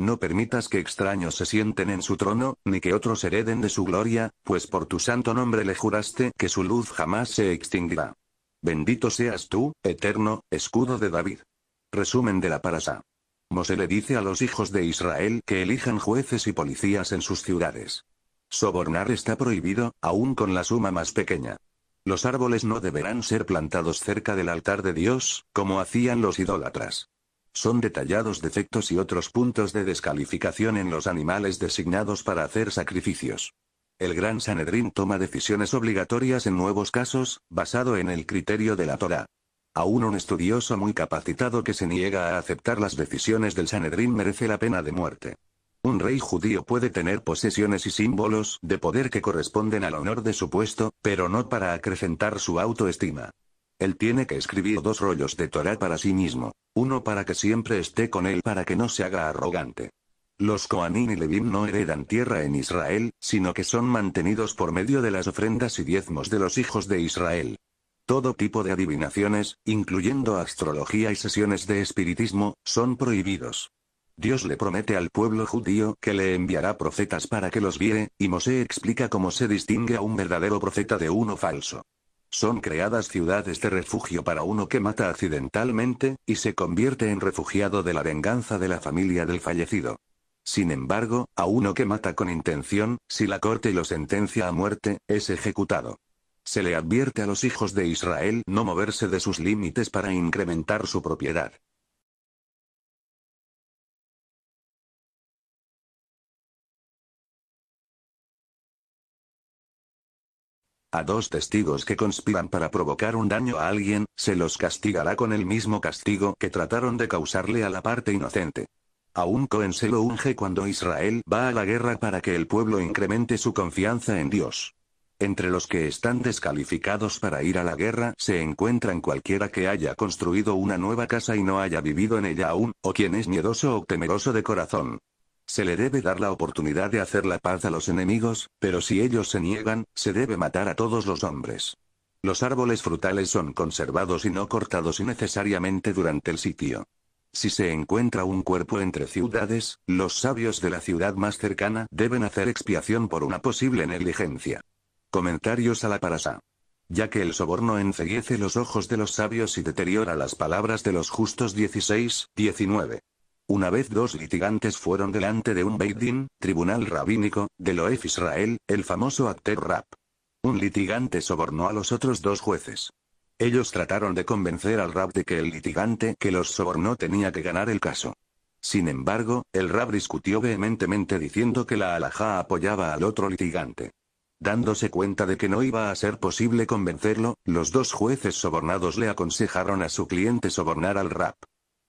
No permitas que extraños se sienten en su trono, ni que otros hereden de su gloria, pues por tu santo nombre le juraste que su luz jamás se extinguirá. Bendito seas tú, eterno, escudo de David. Resumen de la parasa. Mosé le dice a los hijos de Israel que elijan jueces y policías en sus ciudades. Sobornar está prohibido, aún con la suma más pequeña. Los árboles no deberán ser plantados cerca del altar de Dios, como hacían los idólatras son detallados defectos y otros puntos de descalificación en los animales designados para hacer sacrificios. El Gran Sanedrín toma decisiones obligatorias en nuevos casos, basado en el criterio de la Torá. Aún un estudioso muy capacitado que se niega a aceptar las decisiones del Sanedrín merece la pena de muerte. Un rey judío puede tener posesiones y símbolos de poder que corresponden al honor de su puesto, pero no para acrecentar su autoestima. Él tiene que escribir dos rollos de Torah para sí mismo. Uno para que siempre esté con él para que no se haga arrogante. Los Kohanim y Levim no heredan tierra en Israel, sino que son mantenidos por medio de las ofrendas y diezmos de los hijos de Israel. Todo tipo de adivinaciones, incluyendo astrología y sesiones de espiritismo, son prohibidos. Dios le promete al pueblo judío que le enviará profetas para que los viere, y Mosé explica cómo se distingue a un verdadero profeta de uno falso. Son creadas ciudades de refugio para uno que mata accidentalmente, y se convierte en refugiado de la venganza de la familia del fallecido. Sin embargo, a uno que mata con intención, si la corte lo sentencia a muerte, es ejecutado. Se le advierte a los hijos de Israel no moverse de sus límites para incrementar su propiedad. A dos testigos que conspiran para provocar un daño a alguien, se los castigará con el mismo castigo que trataron de causarle a la parte inocente. Aún Cohen se lo unge cuando Israel va a la guerra para que el pueblo incremente su confianza en Dios. Entre los que están descalificados para ir a la guerra se encuentran cualquiera que haya construido una nueva casa y no haya vivido en ella aún, o quien es miedoso o temeroso de corazón. Se le debe dar la oportunidad de hacer la paz a los enemigos, pero si ellos se niegan, se debe matar a todos los hombres. Los árboles frutales son conservados y no cortados innecesariamente durante el sitio. Si se encuentra un cuerpo entre ciudades, los sabios de la ciudad más cercana deben hacer expiación por una posible negligencia. Comentarios a la parasa. Ya que el soborno enceguece los ojos de los sabios y deteriora las palabras de los justos 16, 19. Una vez dos litigantes fueron delante de un Beit tribunal rabínico, de Loef Israel, el famoso Akter rap. Un litigante sobornó a los otros dos jueces. Ellos trataron de convencer al rap de que el litigante que los sobornó tenía que ganar el caso. Sin embargo, el Rab discutió vehementemente diciendo que la alajá apoyaba al otro litigante. Dándose cuenta de que no iba a ser posible convencerlo, los dos jueces sobornados le aconsejaron a su cliente sobornar al rap.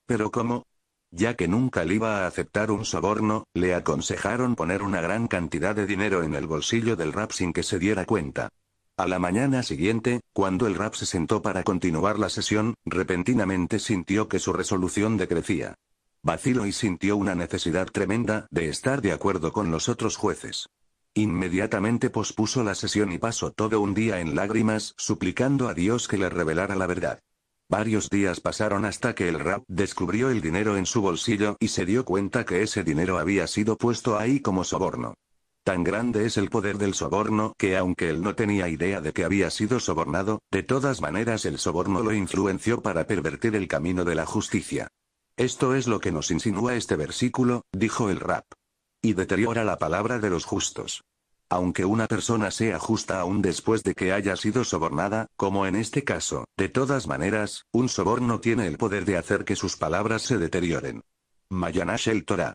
Pero ¿cómo? Ya que nunca le iba a aceptar un soborno, le aconsejaron poner una gran cantidad de dinero en el bolsillo del rap sin que se diera cuenta. A la mañana siguiente, cuando el rap se sentó para continuar la sesión, repentinamente sintió que su resolución decrecía. Vaciló y sintió una necesidad tremenda de estar de acuerdo con los otros jueces. Inmediatamente pospuso la sesión y pasó todo un día en lágrimas suplicando a Dios que le revelara la verdad. Varios días pasaron hasta que el rap descubrió el dinero en su bolsillo y se dio cuenta que ese dinero había sido puesto ahí como soborno. Tan grande es el poder del soborno que aunque él no tenía idea de que había sido sobornado, de todas maneras el soborno lo influenció para pervertir el camino de la justicia. Esto es lo que nos insinúa este versículo, dijo el rap. Y deteriora la palabra de los justos. Aunque una persona sea justa aún después de que haya sido sobornada, como en este caso, de todas maneras, un soborno tiene el poder de hacer que sus palabras se deterioren. Mayanash el Torah.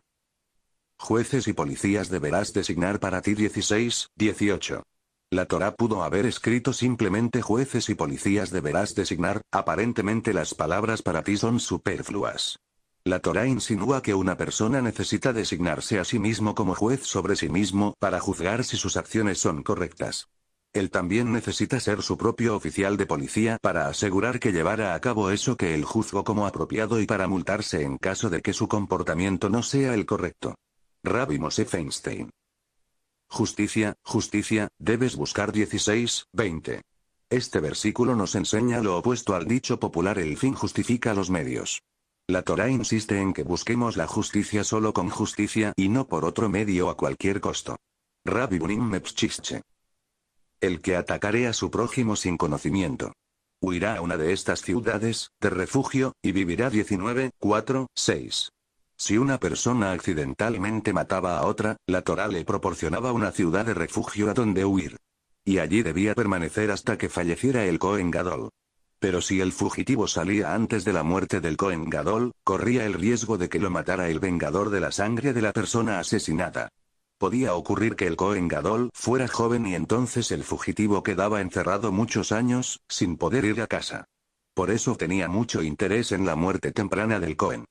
Jueces y policías deberás designar para ti 16, 18. La Torah pudo haber escrito simplemente jueces y policías deberás designar, aparentemente las palabras para ti son superfluas. La Torá insinúa que una persona necesita designarse a sí mismo como juez sobre sí mismo para juzgar si sus acciones son correctas. Él también necesita ser su propio oficial de policía para asegurar que llevara a cabo eso que él juzgó como apropiado y para multarse en caso de que su comportamiento no sea el correcto. Rabbi Moshe Feinstein. Justicia, justicia, debes buscar 16, 20. Este versículo nos enseña lo opuesto al dicho popular el fin justifica los medios. La Torah insiste en que busquemos la justicia solo con justicia y no por otro medio a cualquier costo. Rabbi Bunim El que atacare a su prójimo sin conocimiento. Huirá a una de estas ciudades, de refugio, y vivirá 19, 4, 6. Si una persona accidentalmente mataba a otra, la Torah le proporcionaba una ciudad de refugio a donde huir. Y allí debía permanecer hasta que falleciera el Kohen Gadol. Pero si el fugitivo salía antes de la muerte del Cohen Gadol, corría el riesgo de que lo matara el vengador de la sangre de la persona asesinada. Podía ocurrir que el Cohen Gadol fuera joven y entonces el fugitivo quedaba encerrado muchos años, sin poder ir a casa. Por eso tenía mucho interés en la muerte temprana del Cohen.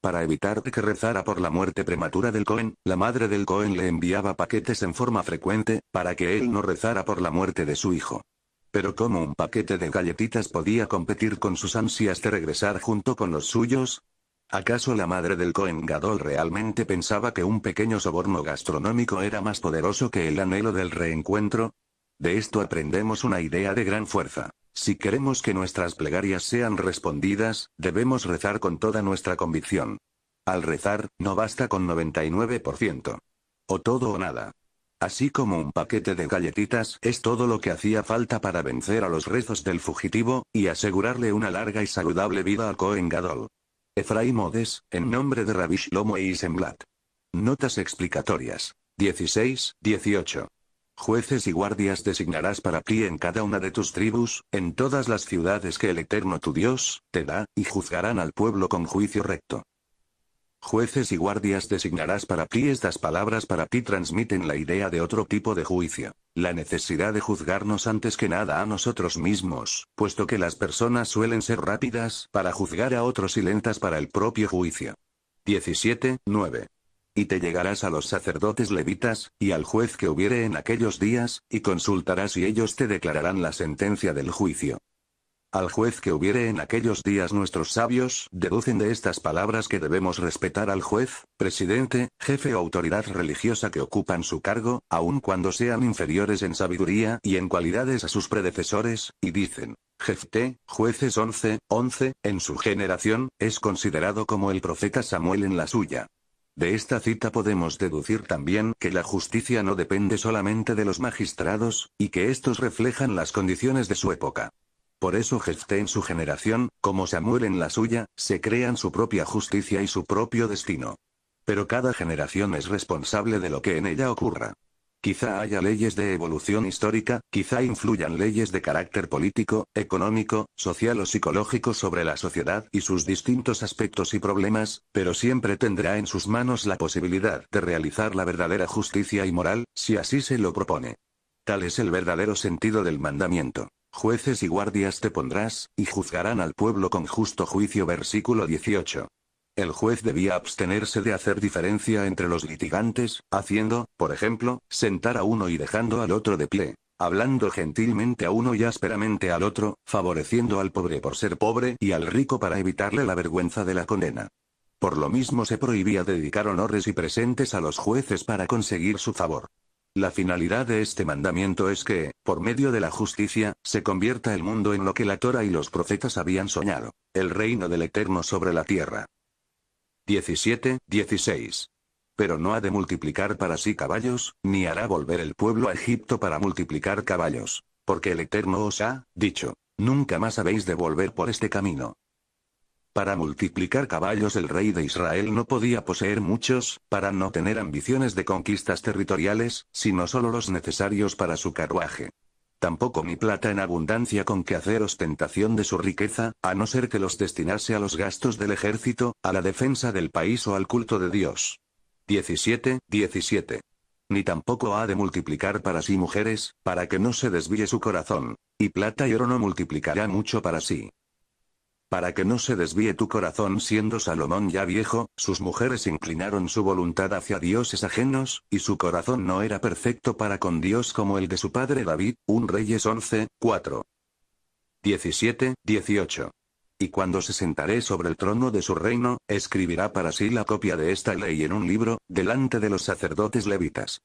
Para evitar que rezara por la muerte prematura del Cohen, la madre del Cohen le enviaba paquetes en forma frecuente, para que él no rezara por la muerte de su hijo. Pero ¿cómo un paquete de galletitas podía competir con sus ansias de regresar junto con los suyos? ¿Acaso la madre del Cohen realmente pensaba que un pequeño soborno gastronómico era más poderoso que el anhelo del reencuentro? De esto aprendemos una idea de gran fuerza. Si queremos que nuestras plegarias sean respondidas, debemos rezar con toda nuestra convicción. Al rezar, no basta con 99%. O todo o nada. Así como un paquete de galletitas es todo lo que hacía falta para vencer a los rezos del fugitivo, y asegurarle una larga y saludable vida a Cohen Gadol. Efraim Odes, en nombre de Rabish Lomo y Isemblat. Notas explicatorias. 16, 18. Jueces y guardias designarás para ti en cada una de tus tribus, en todas las ciudades que el Eterno tu Dios, te da, y juzgarán al pueblo con juicio recto. Jueces y guardias designarás para ti estas palabras para ti transmiten la idea de otro tipo de juicio. La necesidad de juzgarnos antes que nada a nosotros mismos, puesto que las personas suelen ser rápidas para juzgar a otros y lentas para el propio juicio. 17, 9. Y te llegarás a los sacerdotes levitas, y al juez que hubiere en aquellos días, y consultarás y ellos te declararán la sentencia del juicio. Al juez que hubiere en aquellos días nuestros sabios deducen de estas palabras que debemos respetar al juez, presidente, jefe o autoridad religiosa que ocupan su cargo, aun cuando sean inferiores en sabiduría y en cualidades a sus predecesores, y dicen, Jefte, jueces 11, 11, en su generación, es considerado como el profeta Samuel en la suya. De esta cita podemos deducir también que la justicia no depende solamente de los magistrados, y que estos reflejan las condiciones de su época. Por eso Jefté en su generación, como Samuel en la suya, se crean su propia justicia y su propio destino. Pero cada generación es responsable de lo que en ella ocurra. Quizá haya leyes de evolución histórica, quizá influyan leyes de carácter político, económico, social o psicológico sobre la sociedad y sus distintos aspectos y problemas, pero siempre tendrá en sus manos la posibilidad de realizar la verdadera justicia y moral, si así se lo propone. Tal es el verdadero sentido del mandamiento. Jueces y guardias te pondrás, y juzgarán al pueblo con justo juicio. Versículo 18. El juez debía abstenerse de hacer diferencia entre los litigantes, haciendo, por ejemplo, sentar a uno y dejando al otro de pie, hablando gentilmente a uno y ásperamente al otro, favoreciendo al pobre por ser pobre y al rico para evitarle la vergüenza de la condena. Por lo mismo se prohibía dedicar honores y presentes a los jueces para conseguir su favor. La finalidad de este mandamiento es que, por medio de la justicia, se convierta el mundo en lo que la Torah y los profetas habían soñado, el reino del Eterno sobre la tierra. 17, 16. Pero no ha de multiplicar para sí caballos, ni hará volver el pueblo a Egipto para multiplicar caballos, porque el Eterno os ha, dicho, nunca más habéis de volver por este camino. Para multiplicar caballos el rey de Israel no podía poseer muchos, para no tener ambiciones de conquistas territoriales, sino solo los necesarios para su carruaje. Tampoco ni plata en abundancia con que hacer ostentación de su riqueza, a no ser que los destinase a los gastos del ejército, a la defensa del país o al culto de Dios. 17, 17 ni tampoco ha de multiplicar para sí mujeres, para que no se desvíe su corazón. Y plata y oro no multiplicará mucho para sí. Para que no se desvíe tu corazón siendo Salomón ya viejo, sus mujeres inclinaron su voluntad hacia dioses ajenos, y su corazón no era perfecto para con Dios como el de su padre David, un Reyes 11, 4. 17, 18. Y cuando se sentaré sobre el trono de su reino, escribirá para sí la copia de esta ley en un libro, delante de los sacerdotes levitas.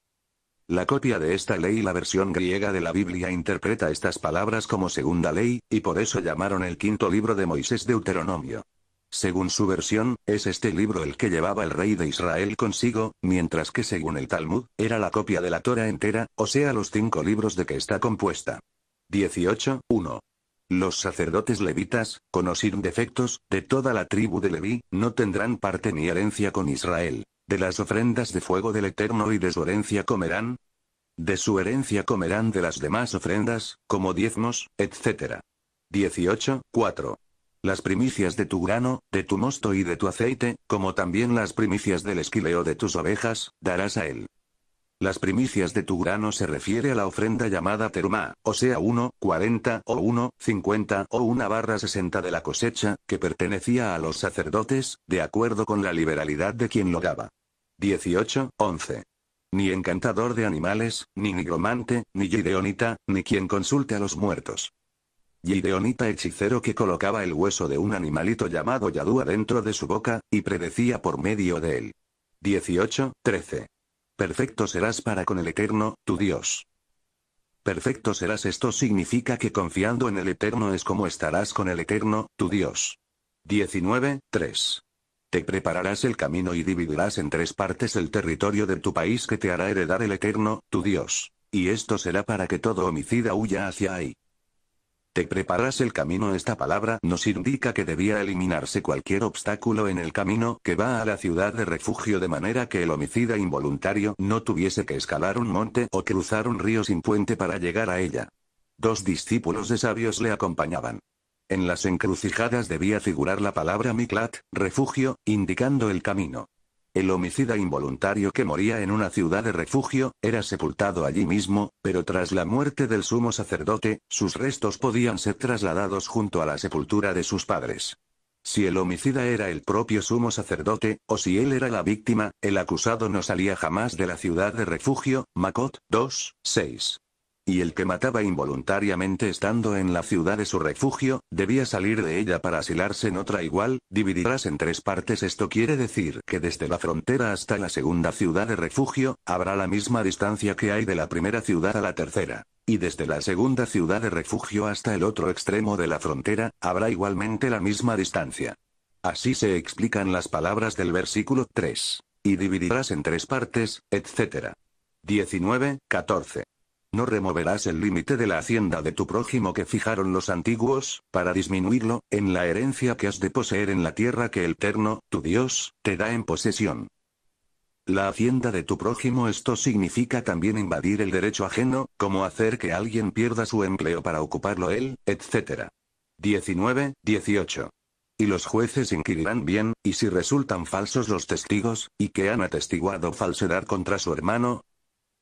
La copia de esta ley y la versión griega de la Biblia interpreta estas palabras como segunda ley, y por eso llamaron el quinto libro de Moisés Deuteronomio. Según su versión, es este libro el que llevaba el rey de Israel consigo, mientras que según el Talmud, era la copia de la Torah entera, o sea los cinco libros de que está compuesta. 18. 1. Los sacerdotes levitas, con o sin defectos, de toda la tribu de Leví, no tendrán parte ni herencia con Israel. De las ofrendas de fuego del Eterno y de su herencia comerán. De su herencia comerán de las demás ofrendas, como diezmos, etc. 18, 4. Las primicias de tu grano, de tu mosto y de tu aceite, como también las primicias del esquileo de tus ovejas, darás a él. Las primicias de tu grano se refiere a la ofrenda llamada terumá, o sea 1, 40 o 1, 50 o 1 barra 60 de la cosecha, que pertenecía a los sacerdotes, de acuerdo con la liberalidad de quien lo daba. 18, 11. Ni encantador de animales, ni nigromante, ni gideonita, ni quien consulte a los muertos. Gideonita hechicero que colocaba el hueso de un animalito llamado Yadúa dentro de su boca, y predecía por medio de él. 18, 13. Perfecto serás para con el Eterno, tu Dios. Perfecto serás esto significa que confiando en el Eterno es como estarás con el Eterno, tu Dios. 19.3. Te prepararás el camino y dividirás en tres partes el territorio de tu país que te hará heredar el Eterno, tu Dios. Y esto será para que todo homicida huya hacia ahí te preparas el camino. Esta palabra nos indica que debía eliminarse cualquier obstáculo en el camino que va a la ciudad de refugio de manera que el homicida involuntario no tuviese que escalar un monte o cruzar un río sin puente para llegar a ella. Dos discípulos de sabios le acompañaban. En las encrucijadas debía figurar la palabra Miklat, refugio, indicando el camino. El homicida involuntario que moría en una ciudad de refugio, era sepultado allí mismo, pero tras la muerte del sumo sacerdote, sus restos podían ser trasladados junto a la sepultura de sus padres. Si el homicida era el propio sumo sacerdote, o si él era la víctima, el acusado no salía jamás de la ciudad de refugio, Makot, 2, 6. Y el que mataba involuntariamente estando en la ciudad de su refugio, debía salir de ella para asilarse en otra igual, dividirás en tres partes. Esto quiere decir que desde la frontera hasta la segunda ciudad de refugio, habrá la misma distancia que hay de la primera ciudad a la tercera. Y desde la segunda ciudad de refugio hasta el otro extremo de la frontera, habrá igualmente la misma distancia. Así se explican las palabras del versículo 3. Y dividirás en tres partes, etc. 19, 14. No removerás el límite de la hacienda de tu prójimo que fijaron los antiguos, para disminuirlo, en la herencia que has de poseer en la tierra que el terno, tu Dios, te da en posesión. La hacienda de tu prójimo esto significa también invadir el derecho ajeno, como hacer que alguien pierda su empleo para ocuparlo él, etc. 19, 18. Y los jueces inquirirán bien, y si resultan falsos los testigos, y que han atestiguado falsedad contra su hermano,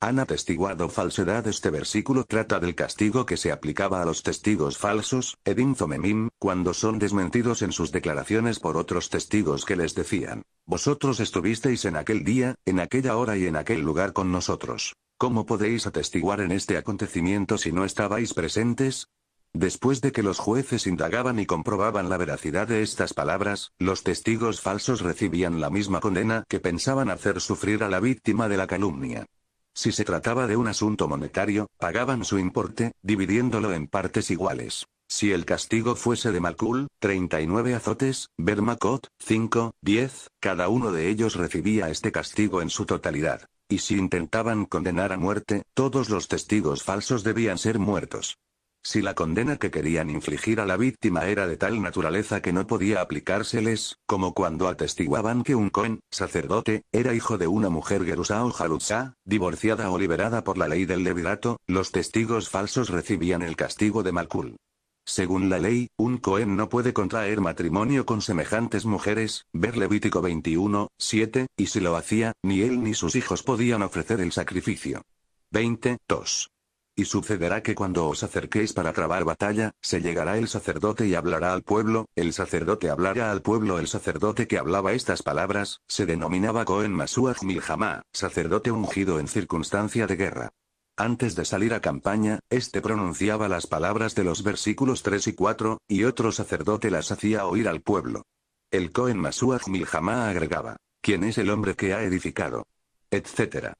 han atestiguado falsedad. Este versículo trata del castigo que se aplicaba a los testigos falsos, Edim Zomemim, cuando son desmentidos en sus declaraciones por otros testigos que les decían, Vosotros estuvisteis en aquel día, en aquella hora y en aquel lugar con nosotros. ¿Cómo podéis atestiguar en este acontecimiento si no estabais presentes? Después de que los jueces indagaban y comprobaban la veracidad de estas palabras, los testigos falsos recibían la misma condena que pensaban hacer sufrir a la víctima de la calumnia. Si se trataba de un asunto monetario, pagaban su importe, dividiéndolo en partes iguales. Si el castigo fuese de Malkul, 39 azotes, Bermacot, 5, 10, cada uno de ellos recibía este castigo en su totalidad. Y si intentaban condenar a muerte, todos los testigos falsos debían ser muertos. Si la condena que querían infligir a la víctima era de tal naturaleza que no podía aplicárseles, como cuando atestiguaban que un Cohen, sacerdote, era hijo de una mujer gerusa o Jalutsa, divorciada o liberada por la ley del levirato, los testigos falsos recibían el castigo de Malkul. Según la ley, un Cohen no puede contraer matrimonio con semejantes mujeres, ver Levítico 21, 7, y si lo hacía, ni él ni sus hijos podían ofrecer el sacrificio. 20, 2. Y sucederá que cuando os acerquéis para trabar batalla, se llegará el sacerdote y hablará al pueblo, el sacerdote hablará al pueblo. El sacerdote que hablaba estas palabras, se denominaba Cohen Masuach milhamá sacerdote ungido en circunstancia de guerra. Antes de salir a campaña, este pronunciaba las palabras de los versículos 3 y 4, y otro sacerdote las hacía oír al pueblo. El Cohen Masuach milhamá agregaba, ¿Quién es el hombre que ha edificado? Etcétera.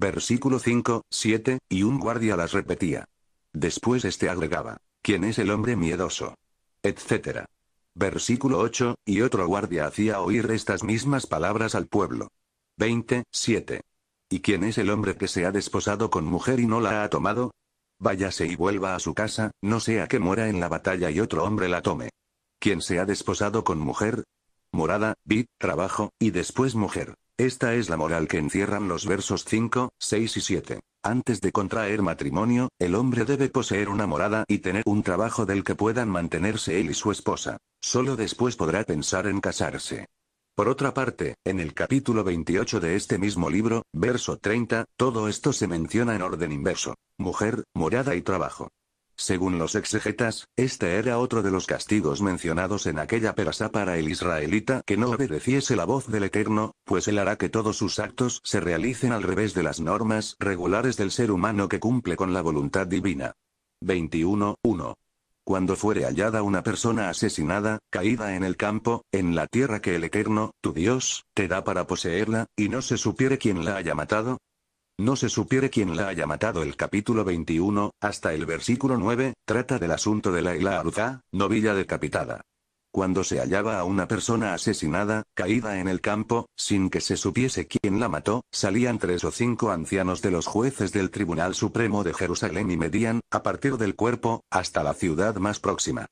Versículo 5, 7, y un guardia las repetía. Después este agregaba, ¿quién es el hombre miedoso? Etcétera. Versículo 8, y otro guardia hacía oír estas mismas palabras al pueblo. 20, 7. ¿Y quién es el hombre que se ha desposado con mujer y no la ha tomado? Váyase y vuelva a su casa, no sea que muera en la batalla y otro hombre la tome. ¿Quién se ha desposado con mujer? Morada, vid, trabajo, y después mujer. Esta es la moral que encierran los versos 5, 6 y 7. Antes de contraer matrimonio, el hombre debe poseer una morada y tener un trabajo del que puedan mantenerse él y su esposa. Solo después podrá pensar en casarse. Por otra parte, en el capítulo 28 de este mismo libro, verso 30, todo esto se menciona en orden inverso. Mujer, morada y trabajo. Según los exegetas, este era otro de los castigos mencionados en aquella perasa para el israelita que no obedeciese la voz del Eterno, pues él hará que todos sus actos se realicen al revés de las normas regulares del ser humano que cumple con la voluntad divina. 21.1. Cuando fuere hallada una persona asesinada, caída en el campo, en la tierra que el Eterno, tu Dios, te da para poseerla, y no se supiere quién la haya matado, no se supiere quién la haya matado. El capítulo 21, hasta el versículo 9, trata del asunto de Laila Aruzá, novilla decapitada. Cuando se hallaba a una persona asesinada, caída en el campo, sin que se supiese quién la mató, salían tres o cinco ancianos de los jueces del Tribunal Supremo de Jerusalén y medían, a partir del cuerpo, hasta la ciudad más próxima.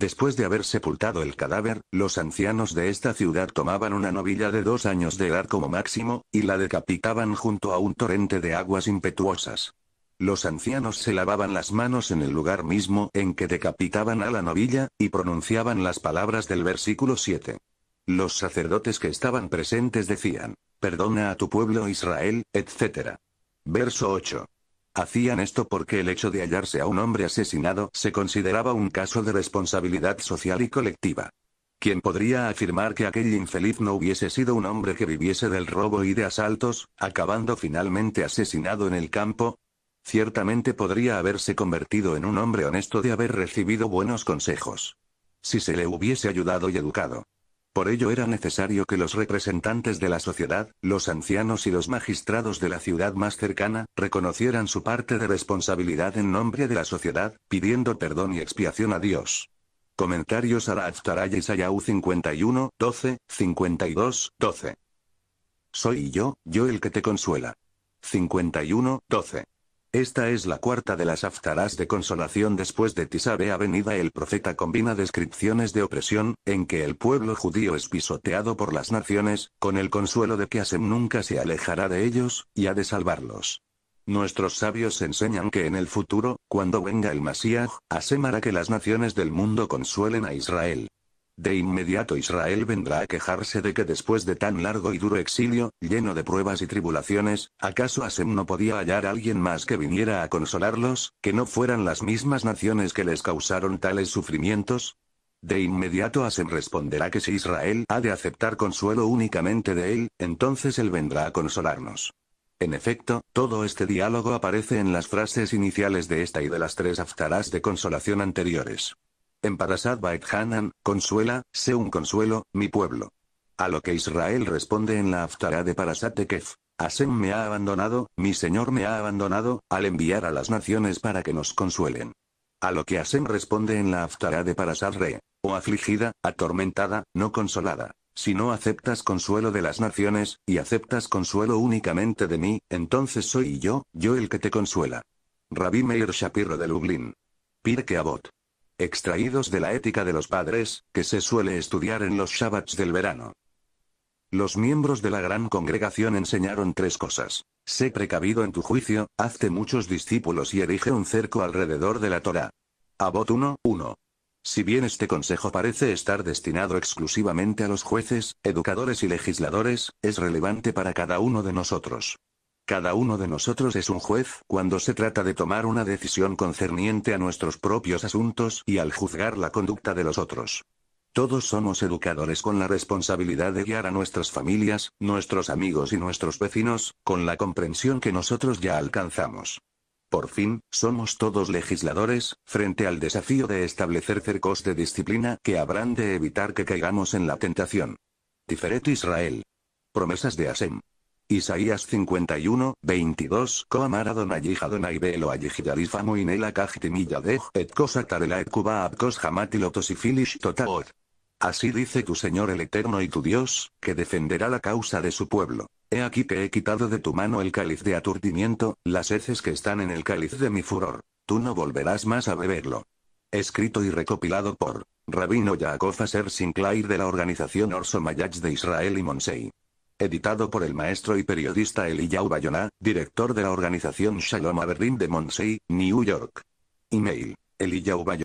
Después de haber sepultado el cadáver, los ancianos de esta ciudad tomaban una novilla de dos años de edad como máximo, y la decapitaban junto a un torrente de aguas impetuosas. Los ancianos se lavaban las manos en el lugar mismo en que decapitaban a la novilla, y pronunciaban las palabras del versículo 7. Los sacerdotes que estaban presentes decían, Perdona a tu pueblo Israel, etc. Verso 8. Hacían esto porque el hecho de hallarse a un hombre asesinado se consideraba un caso de responsabilidad social y colectiva. ¿Quién podría afirmar que aquel infeliz no hubiese sido un hombre que viviese del robo y de asaltos, acabando finalmente asesinado en el campo? Ciertamente podría haberse convertido en un hombre honesto de haber recibido buenos consejos. Si se le hubiese ayudado y educado. Por ello era necesario que los representantes de la sociedad, los ancianos y los magistrados de la ciudad más cercana, reconocieran su parte de responsabilidad en nombre de la sociedad, pidiendo perdón y expiación a Dios. Comentarios a la y 51, 12, 52, 12. Soy yo, yo el que te consuela. 51, 12. Esta es la cuarta de las aftarás de consolación después de Tisabea Avenida. El profeta combina descripciones de opresión, en que el pueblo judío es pisoteado por las naciones, con el consuelo de que Asem nunca se alejará de ellos, y ha de salvarlos. Nuestros sabios enseñan que en el futuro, cuando venga el Masías, Asem hará que las naciones del mundo consuelen a Israel. De inmediato Israel vendrá a quejarse de que después de tan largo y duro exilio, lleno de pruebas y tribulaciones, ¿acaso Asem no podía hallar a alguien más que viniera a consolarlos, que no fueran las mismas naciones que les causaron tales sufrimientos? De inmediato Asem responderá que si Israel ha de aceptar consuelo únicamente de él, entonces él vendrá a consolarnos. En efecto, todo este diálogo aparece en las frases iniciales de esta y de las tres haftaras de consolación anteriores. Parasat Bait Hanan, consuela, sé un consuelo, mi pueblo. A lo que Israel responde en la aftará de Parasate Tekef. Asem me ha abandonado, mi Señor me ha abandonado, al enviar a las naciones para que nos consuelen. A lo que Asem responde en la Aftarah de Parasat Re. O oh afligida, atormentada, no consolada. Si no aceptas consuelo de las naciones, y aceptas consuelo únicamente de mí, entonces soy yo, yo el que te consuela. Rabbi Meir Shapiro de Lublin. Pirke Abot extraídos de la ética de los padres, que se suele estudiar en los Shabbats del verano. Los miembros de la gran congregación enseñaron tres cosas. Sé precavido en tu juicio, hazte muchos discípulos y erige un cerco alrededor de la Torá. Abot 1, 1. Si bien este consejo parece estar destinado exclusivamente a los jueces, educadores y legisladores, es relevante para cada uno de nosotros. Cada uno de nosotros es un juez cuando se trata de tomar una decisión concerniente a nuestros propios asuntos y al juzgar la conducta de los otros. Todos somos educadores con la responsabilidad de guiar a nuestras familias, nuestros amigos y nuestros vecinos, con la comprensión que nosotros ya alcanzamos. Por fin, somos todos legisladores, frente al desafío de establecer cercos de disciplina que habrán de evitar que caigamos en la tentación. Tiferet Israel. Promesas de Asem. Isaías 51, 22, Belo et et Así dice tu Señor el Eterno y tu Dios, que defenderá la causa de su pueblo. He aquí que he quitado de tu mano el cáliz de aturdimiento, las heces que están en el cáliz de mi furor. Tú no volverás más a beberlo. Escrito y recopilado por Rabino Yaakov Aser Sinclair de la organización Orso Mayach de Israel y Monsei editado por el maestro y periodista Eliyahu Bayona, director de la organización Shalom Aberdeen de Monsey, New York. Email. Eliyahu